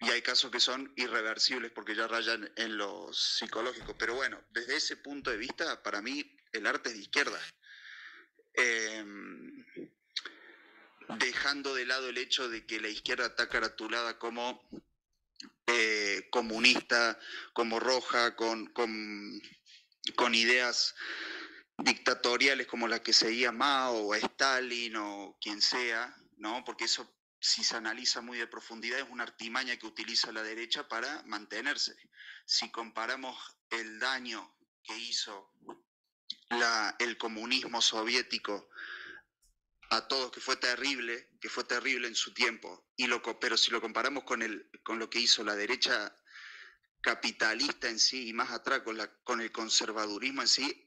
Y hay casos que son irreversibles porque ya rayan en lo psicológico. Pero bueno, desde ese punto de vista, para mí el arte es de izquierda. Em, dejando de lado el hecho de que la izquierda está caratulada como eh, comunista, como roja, con, con ideas dictatoriales como la que seguía Mao o Stalin o quien sea, ¿no? Porque eso, si se analiza muy de profundidad, es una artimaña que utiliza la derecha para mantenerse. Si comparamos el daño que hizo el comunismo soviético a todos, que fue terrible, que fue terrible en su tiempo, y pero si lo comparamos con, el, con lo que hizo la derecha capitalista en sí, y más atrás con, la, con el conservadurismo en sí,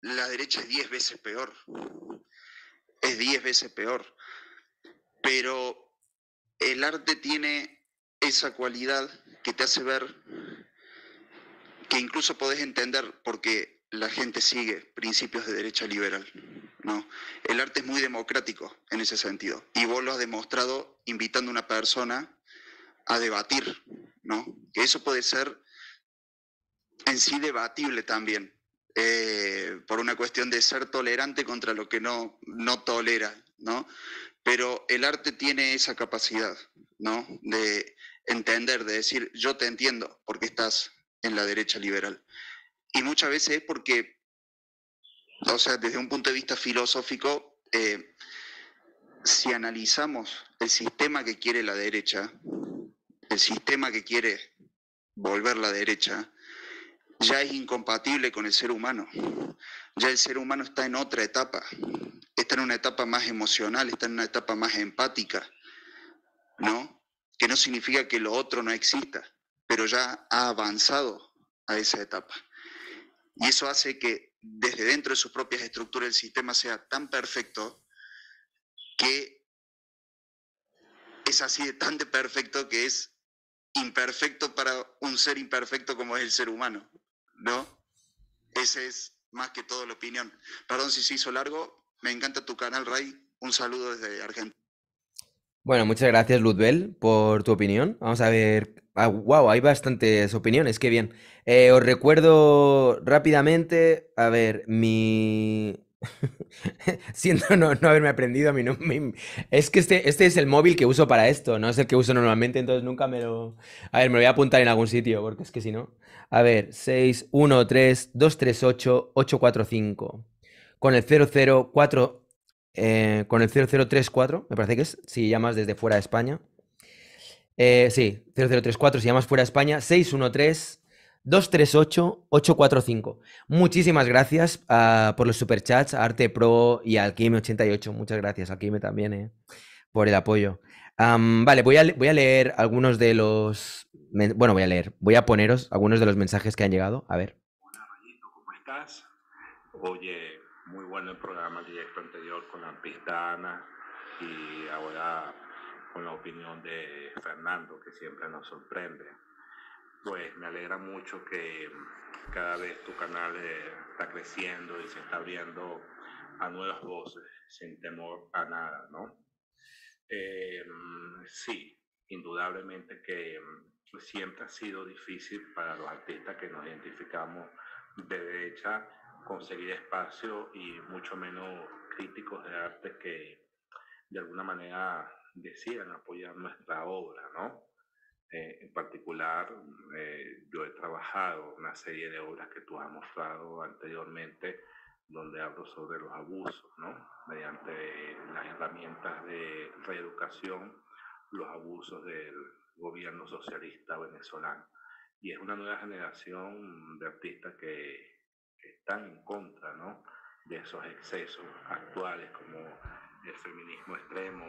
la derecha es 10 veces peor. Es diez veces peor. Pero el arte tiene esa cualidad que te hace ver que incluso podés entender por qué la gente sigue principios de derecha liberal. ¿no? El arte es muy democrático en ese sentido. Y vos lo has demostrado invitando a una persona a debatir. ¿no? Que eso puede ser en sí debatible también eh, por una cuestión de ser tolerante contra lo que no, no tolera, ¿no? Pero el arte tiene esa capacidad, ¿no? De entender, de decir, yo te entiendo porque estás en la derecha liberal. Y muchas veces es porque, o sea, desde un punto de vista filosófico, eh, si analizamos el sistema que quiere la derecha, el sistema que quiere volver la derecha, ya es incompatible con el ser humano. Ya el ser humano está en otra etapa. Está en una etapa más emocional, está en una etapa más empática, ¿no? Que no significa que lo otro no exista, pero ya ha avanzado a esa etapa. Y eso hace que desde dentro de sus propias estructuras el sistema sea tan perfecto que es así de tan de perfecto que es imperfecto para un ser imperfecto como es el ser humano. ¿no? Ese es más que todo la opinión. Perdón si se hizo largo, me encanta tu canal, Ray. Un saludo desde Argentina. Bueno, muchas gracias, Luzbel, por tu opinión. Vamos a ver. wow, ah, hay bastantes opiniones, qué bien. Eh, os recuerdo rápidamente, a ver, mi. Siento no, haberme aprendido a mí. No, Es que este, este es el móvil que uso para esto, no es el que uso normalmente, entonces nunca me lo. A ver, me lo voy a apuntar en algún sitio, porque es que si no. A ver, 613-238-845. Con el 004, eh, con el 0034, me parece que es, si llamas desde fuera de España. Eh, sí, 0034, si llamas fuera de España, 613. 238-845. Muchísimas gracias ah, por los superchats a Arte Pro y alquime 88 Muchas gracias al Quime también eh, por el apoyo. vale, voy voy a leer algunos de los bueno, voy a leer. Voy a poneros algunos de los mensajes que han llegado. A ver. Hola, Rayito, ¿cómo estás? Oye, muy bueno el programa directo anterior con la pistana y ahora con la opinión de Fernando, que siempre nos sorprende. Pues me alegra mucho que cada vez tu canal eh, está creciendo y se está abriendo a nuevas voces, sin temor a nada, ¿no? Eh, sí, indudablemente que pues, siempre ha sido difícil para los artistas que nos identificamos de derecha conseguir espacio y mucho menos críticos de arte que de alguna manera decidan apoyar nuestra obra, ¿no? Eh, en particular, eh, yo he trabajado una serie de obras que tú has mostrado anteriormente, donde hablo sobre los abusos, ¿no? Mediante las herramientas de reeducación, los abusos del gobierno socialista venezolano. Y es una nueva generación de artistas que, están en contra ¿no? de esos excesos actuales como el feminismo extremo,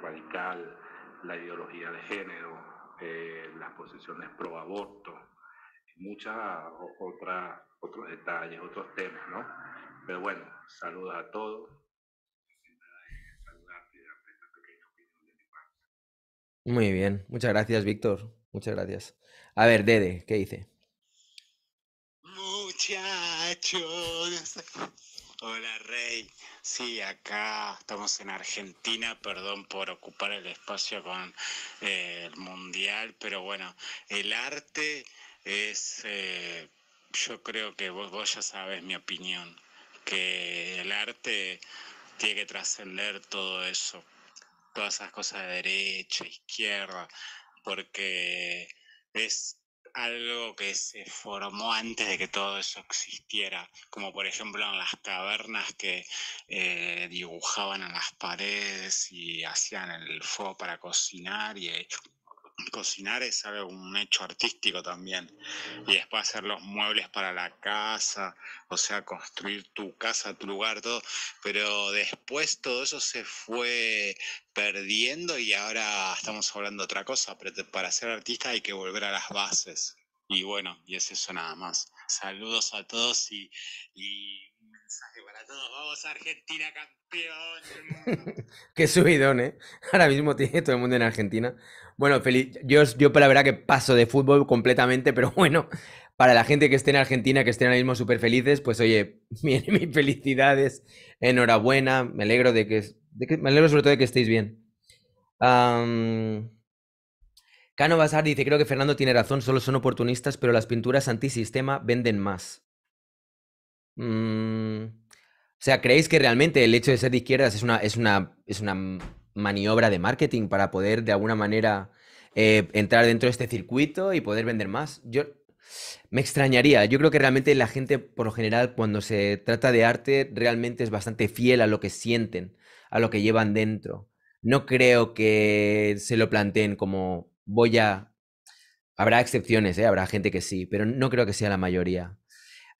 radical, la ideología de género, eh, las posiciones pro aborto, muchas otras otros detalles, otros temas, ¿no? Pero bueno, saludos a todos Muy bien, muchas gracias, Víctor. Muchas gracias. A ver, Dede, ¿qué dice? Muchachos. Hola, Rey. Sí, acá estamos en Argentina, perdón por ocupar el espacio con eh, el Mundial, pero bueno, el arte es, eh, yo creo que vos, vos ya sabes mi opinión, que el arte tiene que trascender todo eso, todas esas cosas de derecha, izquierda, porque es algo que se formó antes de que todo eso existiera, como por ejemplo en las cavernas que eh, dibujaban en las paredes y hacían el fuego para cocinar y cocinar es algo, un hecho artístico también. Y después hacer los muebles para la casa, o sea, construir tu casa, tu lugar, todo. Pero después todo eso se fue perdiendo y ahora estamos hablando de otra cosa. para ser artista hay que volver a las bases. Y bueno, y es eso nada más. Saludos a todos y para todos. Argentina, campeón. Qué subidón, ¿eh? Ahora mismo tiene todo el mundo en Argentina. Bueno, feliz. Yo, yo la verdad que paso de fútbol completamente, pero bueno, para la gente que esté en Argentina, que estén ahora mismo súper felices, pues oye, mis mi felicidades, enhorabuena, me alegro de que, me alegro sobre todo de que estéis bien. Cano basar dice, creo que Fernando tiene razón, solo son oportunistas, pero las pinturas antisistema venden más. Mm, o sea, ¿creéis que realmente el hecho de ser de izquierdas es una, es una, maniobra de marketing para poder de alguna manera eh, entrar dentro de este circuito y poder vender más? Yo me extrañaría. Yo creo que realmente la gente, por lo general, cuando se trata de arte, realmente es bastante fiel a lo que sienten, a lo que llevan dentro. No creo que se lo planteen como voy a... Habrá excepciones, ¿eh? habrá gente que sí, pero no creo que sea la mayoría.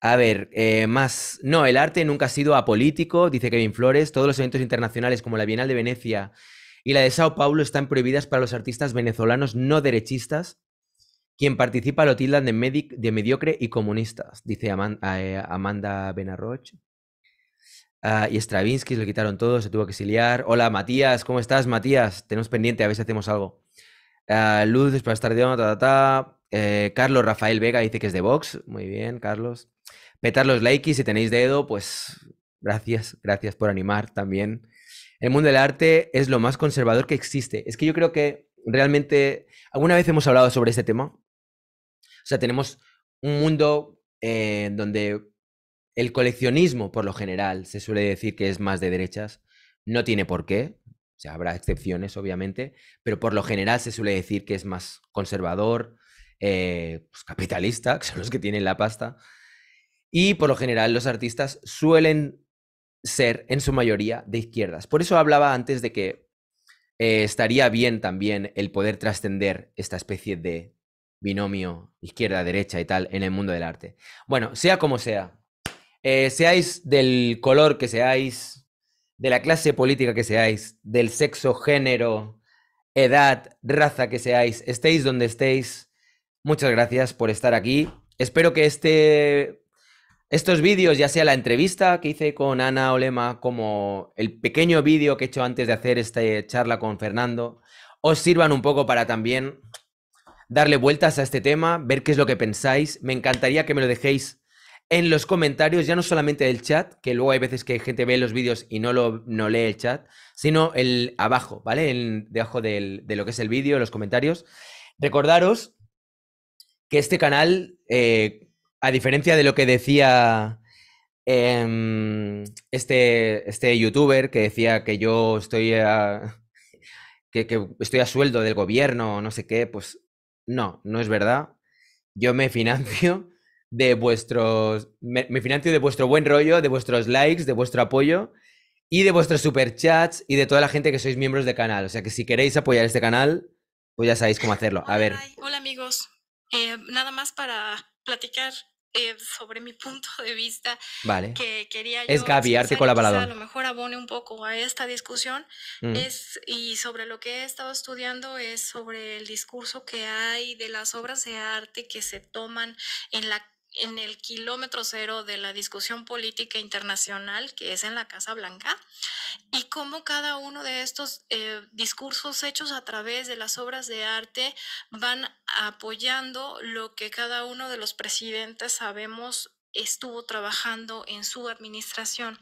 A ver, eh, más. No, el arte nunca ha sido apolítico, dice Kevin Flores. Todos los eventos internacionales como la Bienal de Venecia y la de Sao Paulo están prohibidas para los artistas venezolanos no derechistas. Quien participa lo tildan de, de mediocre y comunistas, dice eh, Amanda Benarroch. Ah, y Stravinsky lo quitaron todo, se tuvo que exiliar. Hola Matías, ¿cómo estás Matías? Tenemos pendiente, a ver si hacemos algo. Luz, ah, luces para estar de ta, ta, ta. Eh, Carlos Rafael Vega dice que es de Vox. Muy bien, Carlos. Petar los likes, si tenéis dedo, pues gracias, gracias por animar también. El mundo del arte es lo más conservador que existe. Es que yo creo que realmente alguna vez hemos hablado sobre este tema. O sea, tenemos un mundo eh, en donde el coleccionismo, por lo general, se suele decir que es más de derechas. No tiene por qué. O sea, habrá excepciones, obviamente, pero por lo general se suele decir que es más conservador, eh, pues, capitalista, que son los que tienen la pasta. Y por lo general los artistas suelen ser en su mayoría de izquierdas. Por eso hablaba antes de que eh, estaría bien también el poder trascender esta especie de binomio izquierda-derecha y tal en el mundo del arte. Bueno, sea como sea, eh, seáis del color que seáis, de la clase política que seáis, del sexo, género, edad, raza que seáis, estéis donde estéis, Muchas gracias por estar aquí. Espero que este, estos vídeos, ya sea la entrevista que hice con Ana Olema, como el pequeño vídeo que he hecho antes de hacer esta charla con Fernando, os sirvan un poco para también darle vueltas a este tema, ver qué es lo que pensáis. Me encantaría que me lo dejéis en los comentarios, ya no solamente el chat, que luego hay veces que gente ve los vídeos y no, lo, no lee el chat, sino el abajo, ¿vale? El, debajo de lo que es el vídeo, los comentarios. Recordaros que este canal, eh, a diferencia de lo que decía em, este, este youtuber que decía que yo estoy a, que, estoy a sueldo del gobierno, no sé qué, pues no, no es verdad. Yo me financio de vuestros, me, financio de vuestro buen rollo, de vuestros likes, de vuestro apoyo y de vuestros superchats y de toda la gente que sois miembros del canal. O sea que si queréis apoyar este canal, pues ya sabéis cómo hacerlo. A ver. Hola amigos. Eh, nada más para platicar eh, sobre mi punto de vista vale. que quería yo es Gaby, arte colaborador. a lo mejor abone un poco a esta discusión mm. es y sobre lo que he estado estudiando es sobre el discurso que hay de las obras de arte que se toman en la en el kilómetro cero de la discusión política internacional que es en la Casa Blanca y cómo cada uno de estos eh, discursos hechos a través de las obras de arte van apoyando lo que cada uno de los presidentes sabemos estuvo trabajando en su administración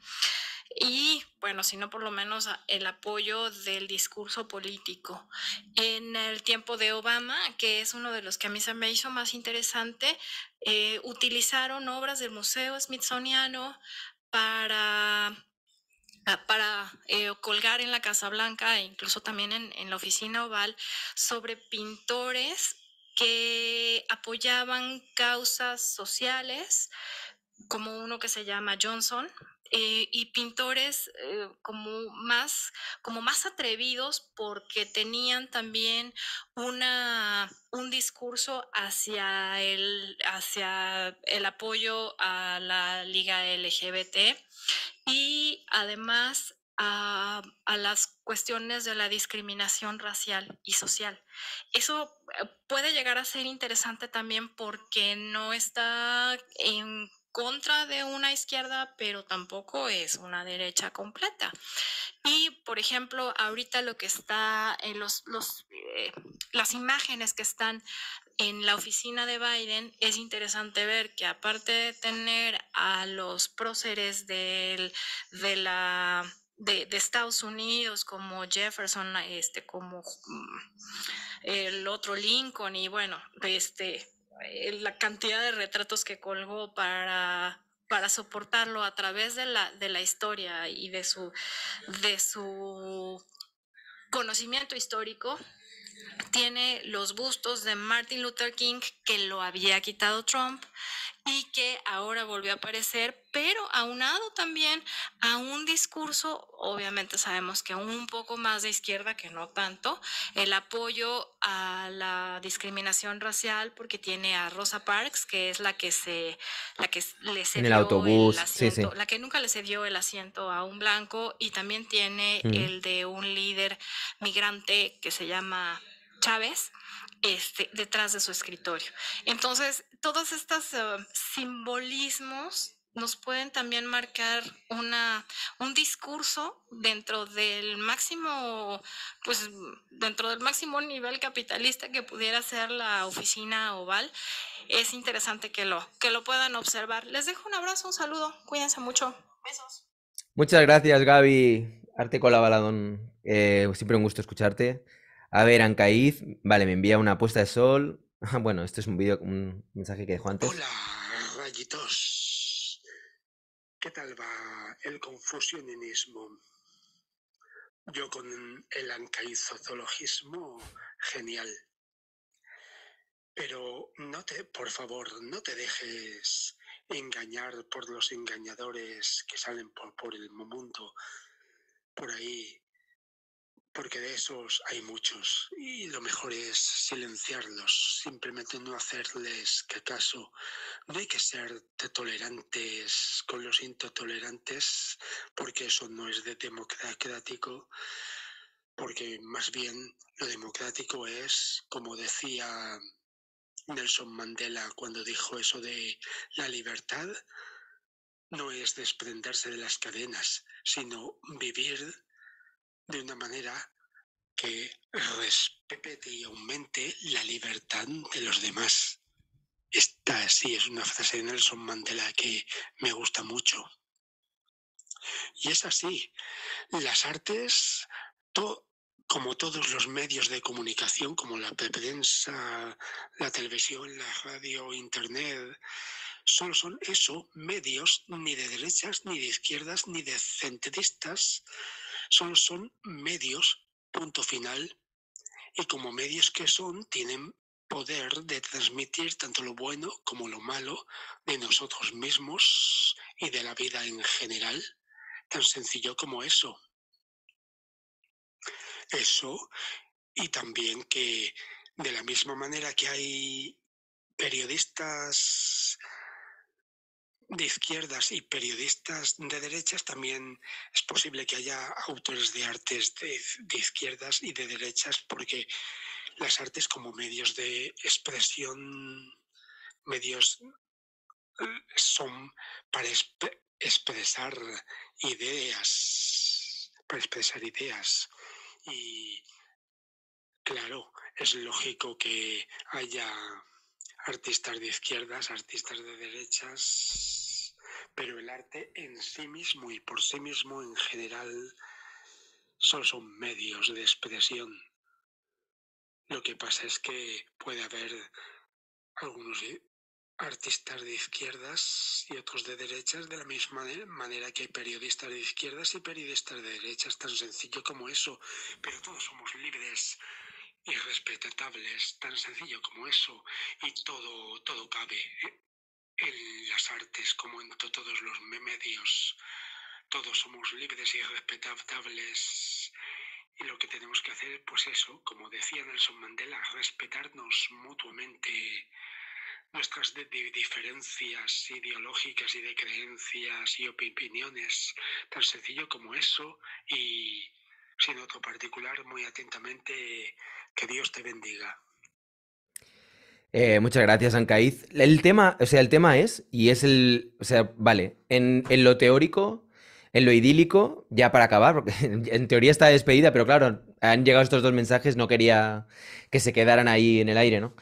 y bueno, sino por lo menos el apoyo del discurso político. En el tiempo de Obama, que es uno de los que a mí se me hizo más interesante, eh, utilizaron obras del Museo Smithsoniano para ah, eh, colgar en la Casa Blanca e incluso también en la oficina oval sobre pintores que apoyaban causas sociales, como uno que se llama Johnson, eh, y pintores eh, como, más, como más atrevidos porque tenían también una, un discurso hacia el, hacia el apoyo a la liga LGBT y además a, a, las cuestiones de la discriminación racial y social. Eso eh, puede llegar a ser interesante también porque no está en contra de una izquierda, pero tampoco es una derecha completa. Y, por ejemplo, ahorita lo que está en los, eh, las imágenes que están en la oficina de Biden, es interesante ver que aparte de tener a los próceres de la de, de, Estados Unidos como Jefferson, este, como mm, el otro Lincoln y bueno, este, eh, la cantidad de retratos que colgó para, para soportarlo a través de la, de la historia y de su, de su conocimiento histórico, tiene los bustos de Martin Luther King que lo había quitado Trump y que ahora volvió a aparecer, pero aunado también a un discurso, obviamente sabemos que un poco más de izquierda, que no tanto, el apoyo a la discriminación racial, porque tiene a Rosa Parks, que es la que se, la que le cedió el autobús, la que nunca le cedió el asiento a un blanco, y también tiene el de un líder migrante que se llama Chávez, este, detrás de su escritorio. Entonces, todos estos eh, simbolismos nos pueden también marcar una, un discurso dentro del máximo, pues dentro del máximo nivel capitalista que pudiera ser la oficina oval. Es interesante que lo, que lo puedan observar. Les dejo un abrazo, un saludo, cuídense mucho. Besos. Muchas gracias, Gaby. Arte Colabaladón. Eh, siempre un gusto escucharte. A ver, Ancaíz, vale, me envía una puesta de sol. Ah, bueno, este es un vídeo, un mensaje que dejó antes. Hola, rayitos. ¿Qué tal va el confusionismo? Yo con el Zozologismo, genial. Pero no te, por favor, no te dejes engañar por los engañadores que salen por, por el mundo, por ahí, porque de esos hay muchos y lo mejor es silenciarlos, simplemente no hacerles que caso. No hay que ser tolerantes con los intolerantes, porque eso no es de democrático, porque más bien lo democrático es, como decía Nelson Mandela cuando dijo eso de la libertad, no es desprenderse de las cadenas, sino vivir de una manera que respete y aumente la libertad de los demás. Esta sí es una frase de Nelson Mandela que me gusta mucho. Y es así, las artes, como todos los medios de comunicación, como la prensa, la televisión, la radio, internet, solo son eso, medios ni de derechas, ni de izquierdas, ni de centristas, son medios, punto final, y como medios que son, tienen poder de transmitir tanto lo bueno como lo malo de nosotros mismos y de la vida en general, tan sencillo como eso. Eso, y también que de la misma manera que hay periodistas de izquierdas y periodistas de derechas, también es posible que haya autores de artes de, izquierdas y de derechas, porque las artes como medios de expresión, medios eh, son para expresar ideas, para expresar ideas. Y claro, es lógico que haya artistas de izquierdas, artistas de derechas, pero el arte en sí mismo y por sí mismo en general solo son medios de expresión. Lo que pasa es que puede haber algunos artistas de izquierdas y otros de derechas de la misma manera que hay periodistas de izquierdas y periodistas de derechas, tan sencillo como eso, pero todos somos libres irrespetables, tan sencillo como eso, y todo, todo cabe en las artes como en todos los medios. Todos somos libres y respetables. Y lo que tenemos que hacer, pues eso, como decía Nelson Mandela, respetarnos mutuamente nuestras diferencias ideológicas y de creencias y opiniones, tan sencillo como eso, y sin otro particular, muy atentamente, que Dios te bendiga. Eh, muchas gracias, Ancaíz. El tema, o sea, el tema es, y es el, o sea, vale, en, lo teórico, en lo idílico, ya para acabar, porque en teoría está despedida, pero claro, han llegado estos dos mensajes, no quería que se quedaran ahí en el aire, ¿no?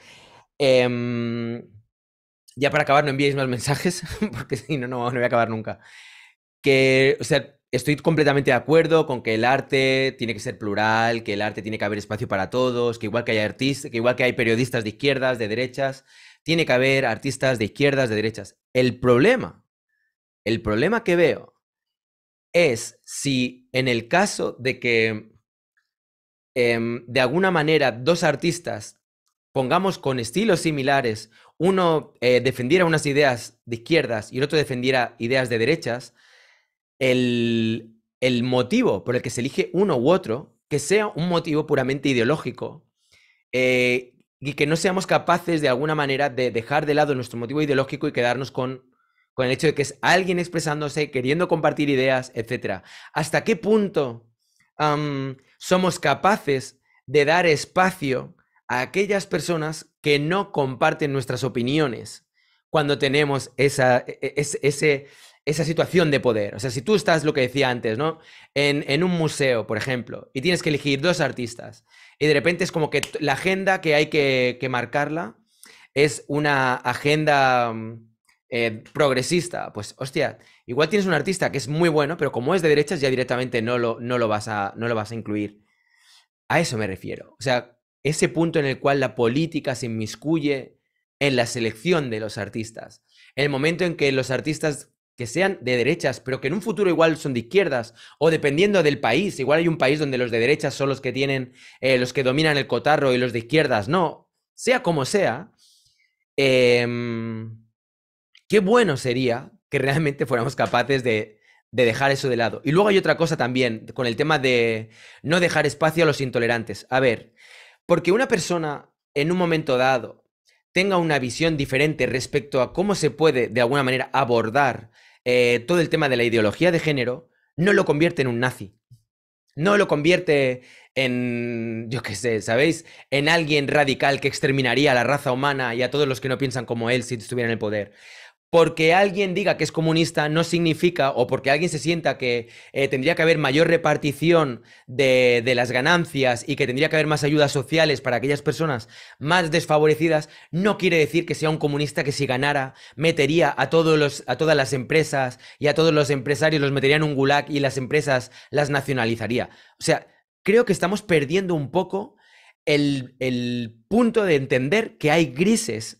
Em, ya para acabar, no enviéis más mensajes, porque si no, no, no voy a acabar nunca. Que, o sea, estoy completamente de acuerdo con que el arte tiene que ser plural, que el arte tiene que haber espacio para todos, que igual que hay artistas, que igual que hay periodistas de izquierdas, de derechas, tiene que haber artistas de izquierdas, de derechas. El problema, el problema que veo es si en el caso de que em, de alguna manera dos artistas pongamos con estilos similares, uno eh, defendiera unas ideas de izquierdas y el otro defendiera ideas de derechas, el, motivo por el que se elige uno u otro, que sea un motivo puramente ideológico eh, y que no seamos capaces de alguna manera de dejar de lado nuestro motivo ideológico y quedarnos con, con el hecho de que es alguien expresándose, queriendo compartir ideas, etc. ¿Hasta qué punto somos capaces de dar espacio a aquellas personas que no comparten nuestras opiniones cuando tenemos esa, e, e, ese esa situación de poder. O sea, si tú estás, lo que decía antes, ¿no? En, un museo, por ejemplo, y tienes que elegir dos artistas, y de repente es como que la agenda que hay que, marcarla es una agenda mm, eh, progresista. Pues, hostia, igual tienes un artista que es muy bueno, pero como es de derechas, ya directamente no lo, vas, a, no lo vas a incluir. A eso me refiero. O sea, ese punto en el cual la política se inmiscuye en la selección de los artistas. el momento en que los artistas que sean de derechas, pero que en un futuro igual son de izquierdas, o dependiendo del país, igual hay un país donde los de derechas son los que tienen, eh, los que dominan el cotarro y los de izquierdas no, sea como sea, em, qué bueno sería que realmente fuéramos capaces de, de dejar eso de lado. Y luego hay otra cosa también, con el tema de no dejar espacio a los intolerantes. A ver, porque una persona en un momento dado tenga una visión diferente respecto a cómo se puede de alguna manera abordar eh, todo el tema de la ideología de género, no lo convierte en un nazi. No lo convierte en, yo qué sé, ¿sabéis? En alguien radical que exterminaría a la raza humana y a todos los que no piensan como él si estuviera en el poder porque alguien diga que es comunista no significa, o porque alguien se sienta que eh, tendría que haber mayor repartición de, las ganancias y que tendría que haber más ayudas sociales para aquellas personas más desfavorecidas, no quiere decir que sea un comunista que si ganara metería a, todos los, a todas las empresas y a todos los empresarios, los metería en un gulag y las empresas las nacionalizaría. O sea, creo que estamos perdiendo un poco el, el punto de entender que hay grises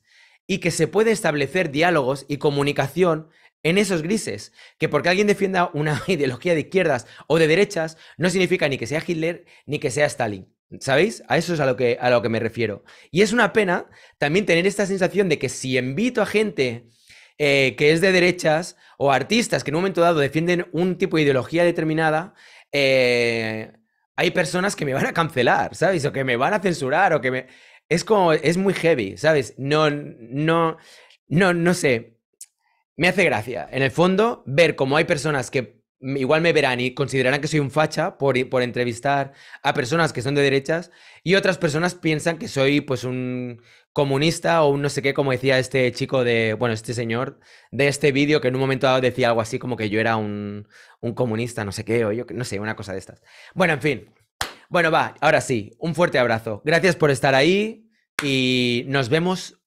y que se puede establecer diálogos y comunicación en esos grises, que porque alguien defienda una ideología de izquierdas o de derechas no significa ni que sea Hitler ni que sea Stalin. ¿Sabéis? A eso es a lo, que, a lo que me refiero. Y es una pena también tener esta sensación de que si invito a gente eh, que es de derechas o artistas que en un momento dado defienden un tipo de ideología determinada, eh, hay personas que me van a cancelar, ¿sabéis? O que me van a censurar o que me es como, es muy heavy, ¿sabes? No, no, no, no sé. Me hace gracia, en el fondo, ver cómo hay personas que igual me verán y considerarán que soy un facha por, por entrevistar a personas que son de derechas y otras personas piensan que soy pues un comunista o un no sé qué, como decía este chico de, bueno, este señor de este vídeo que en un momento dado decía algo así como que yo era un, un comunista, no sé qué, o yo, no sé, una cosa de estas. Bueno, en fin. Bueno, va, ahora sí, un fuerte abrazo. Gracias por estar ahí y nos vemos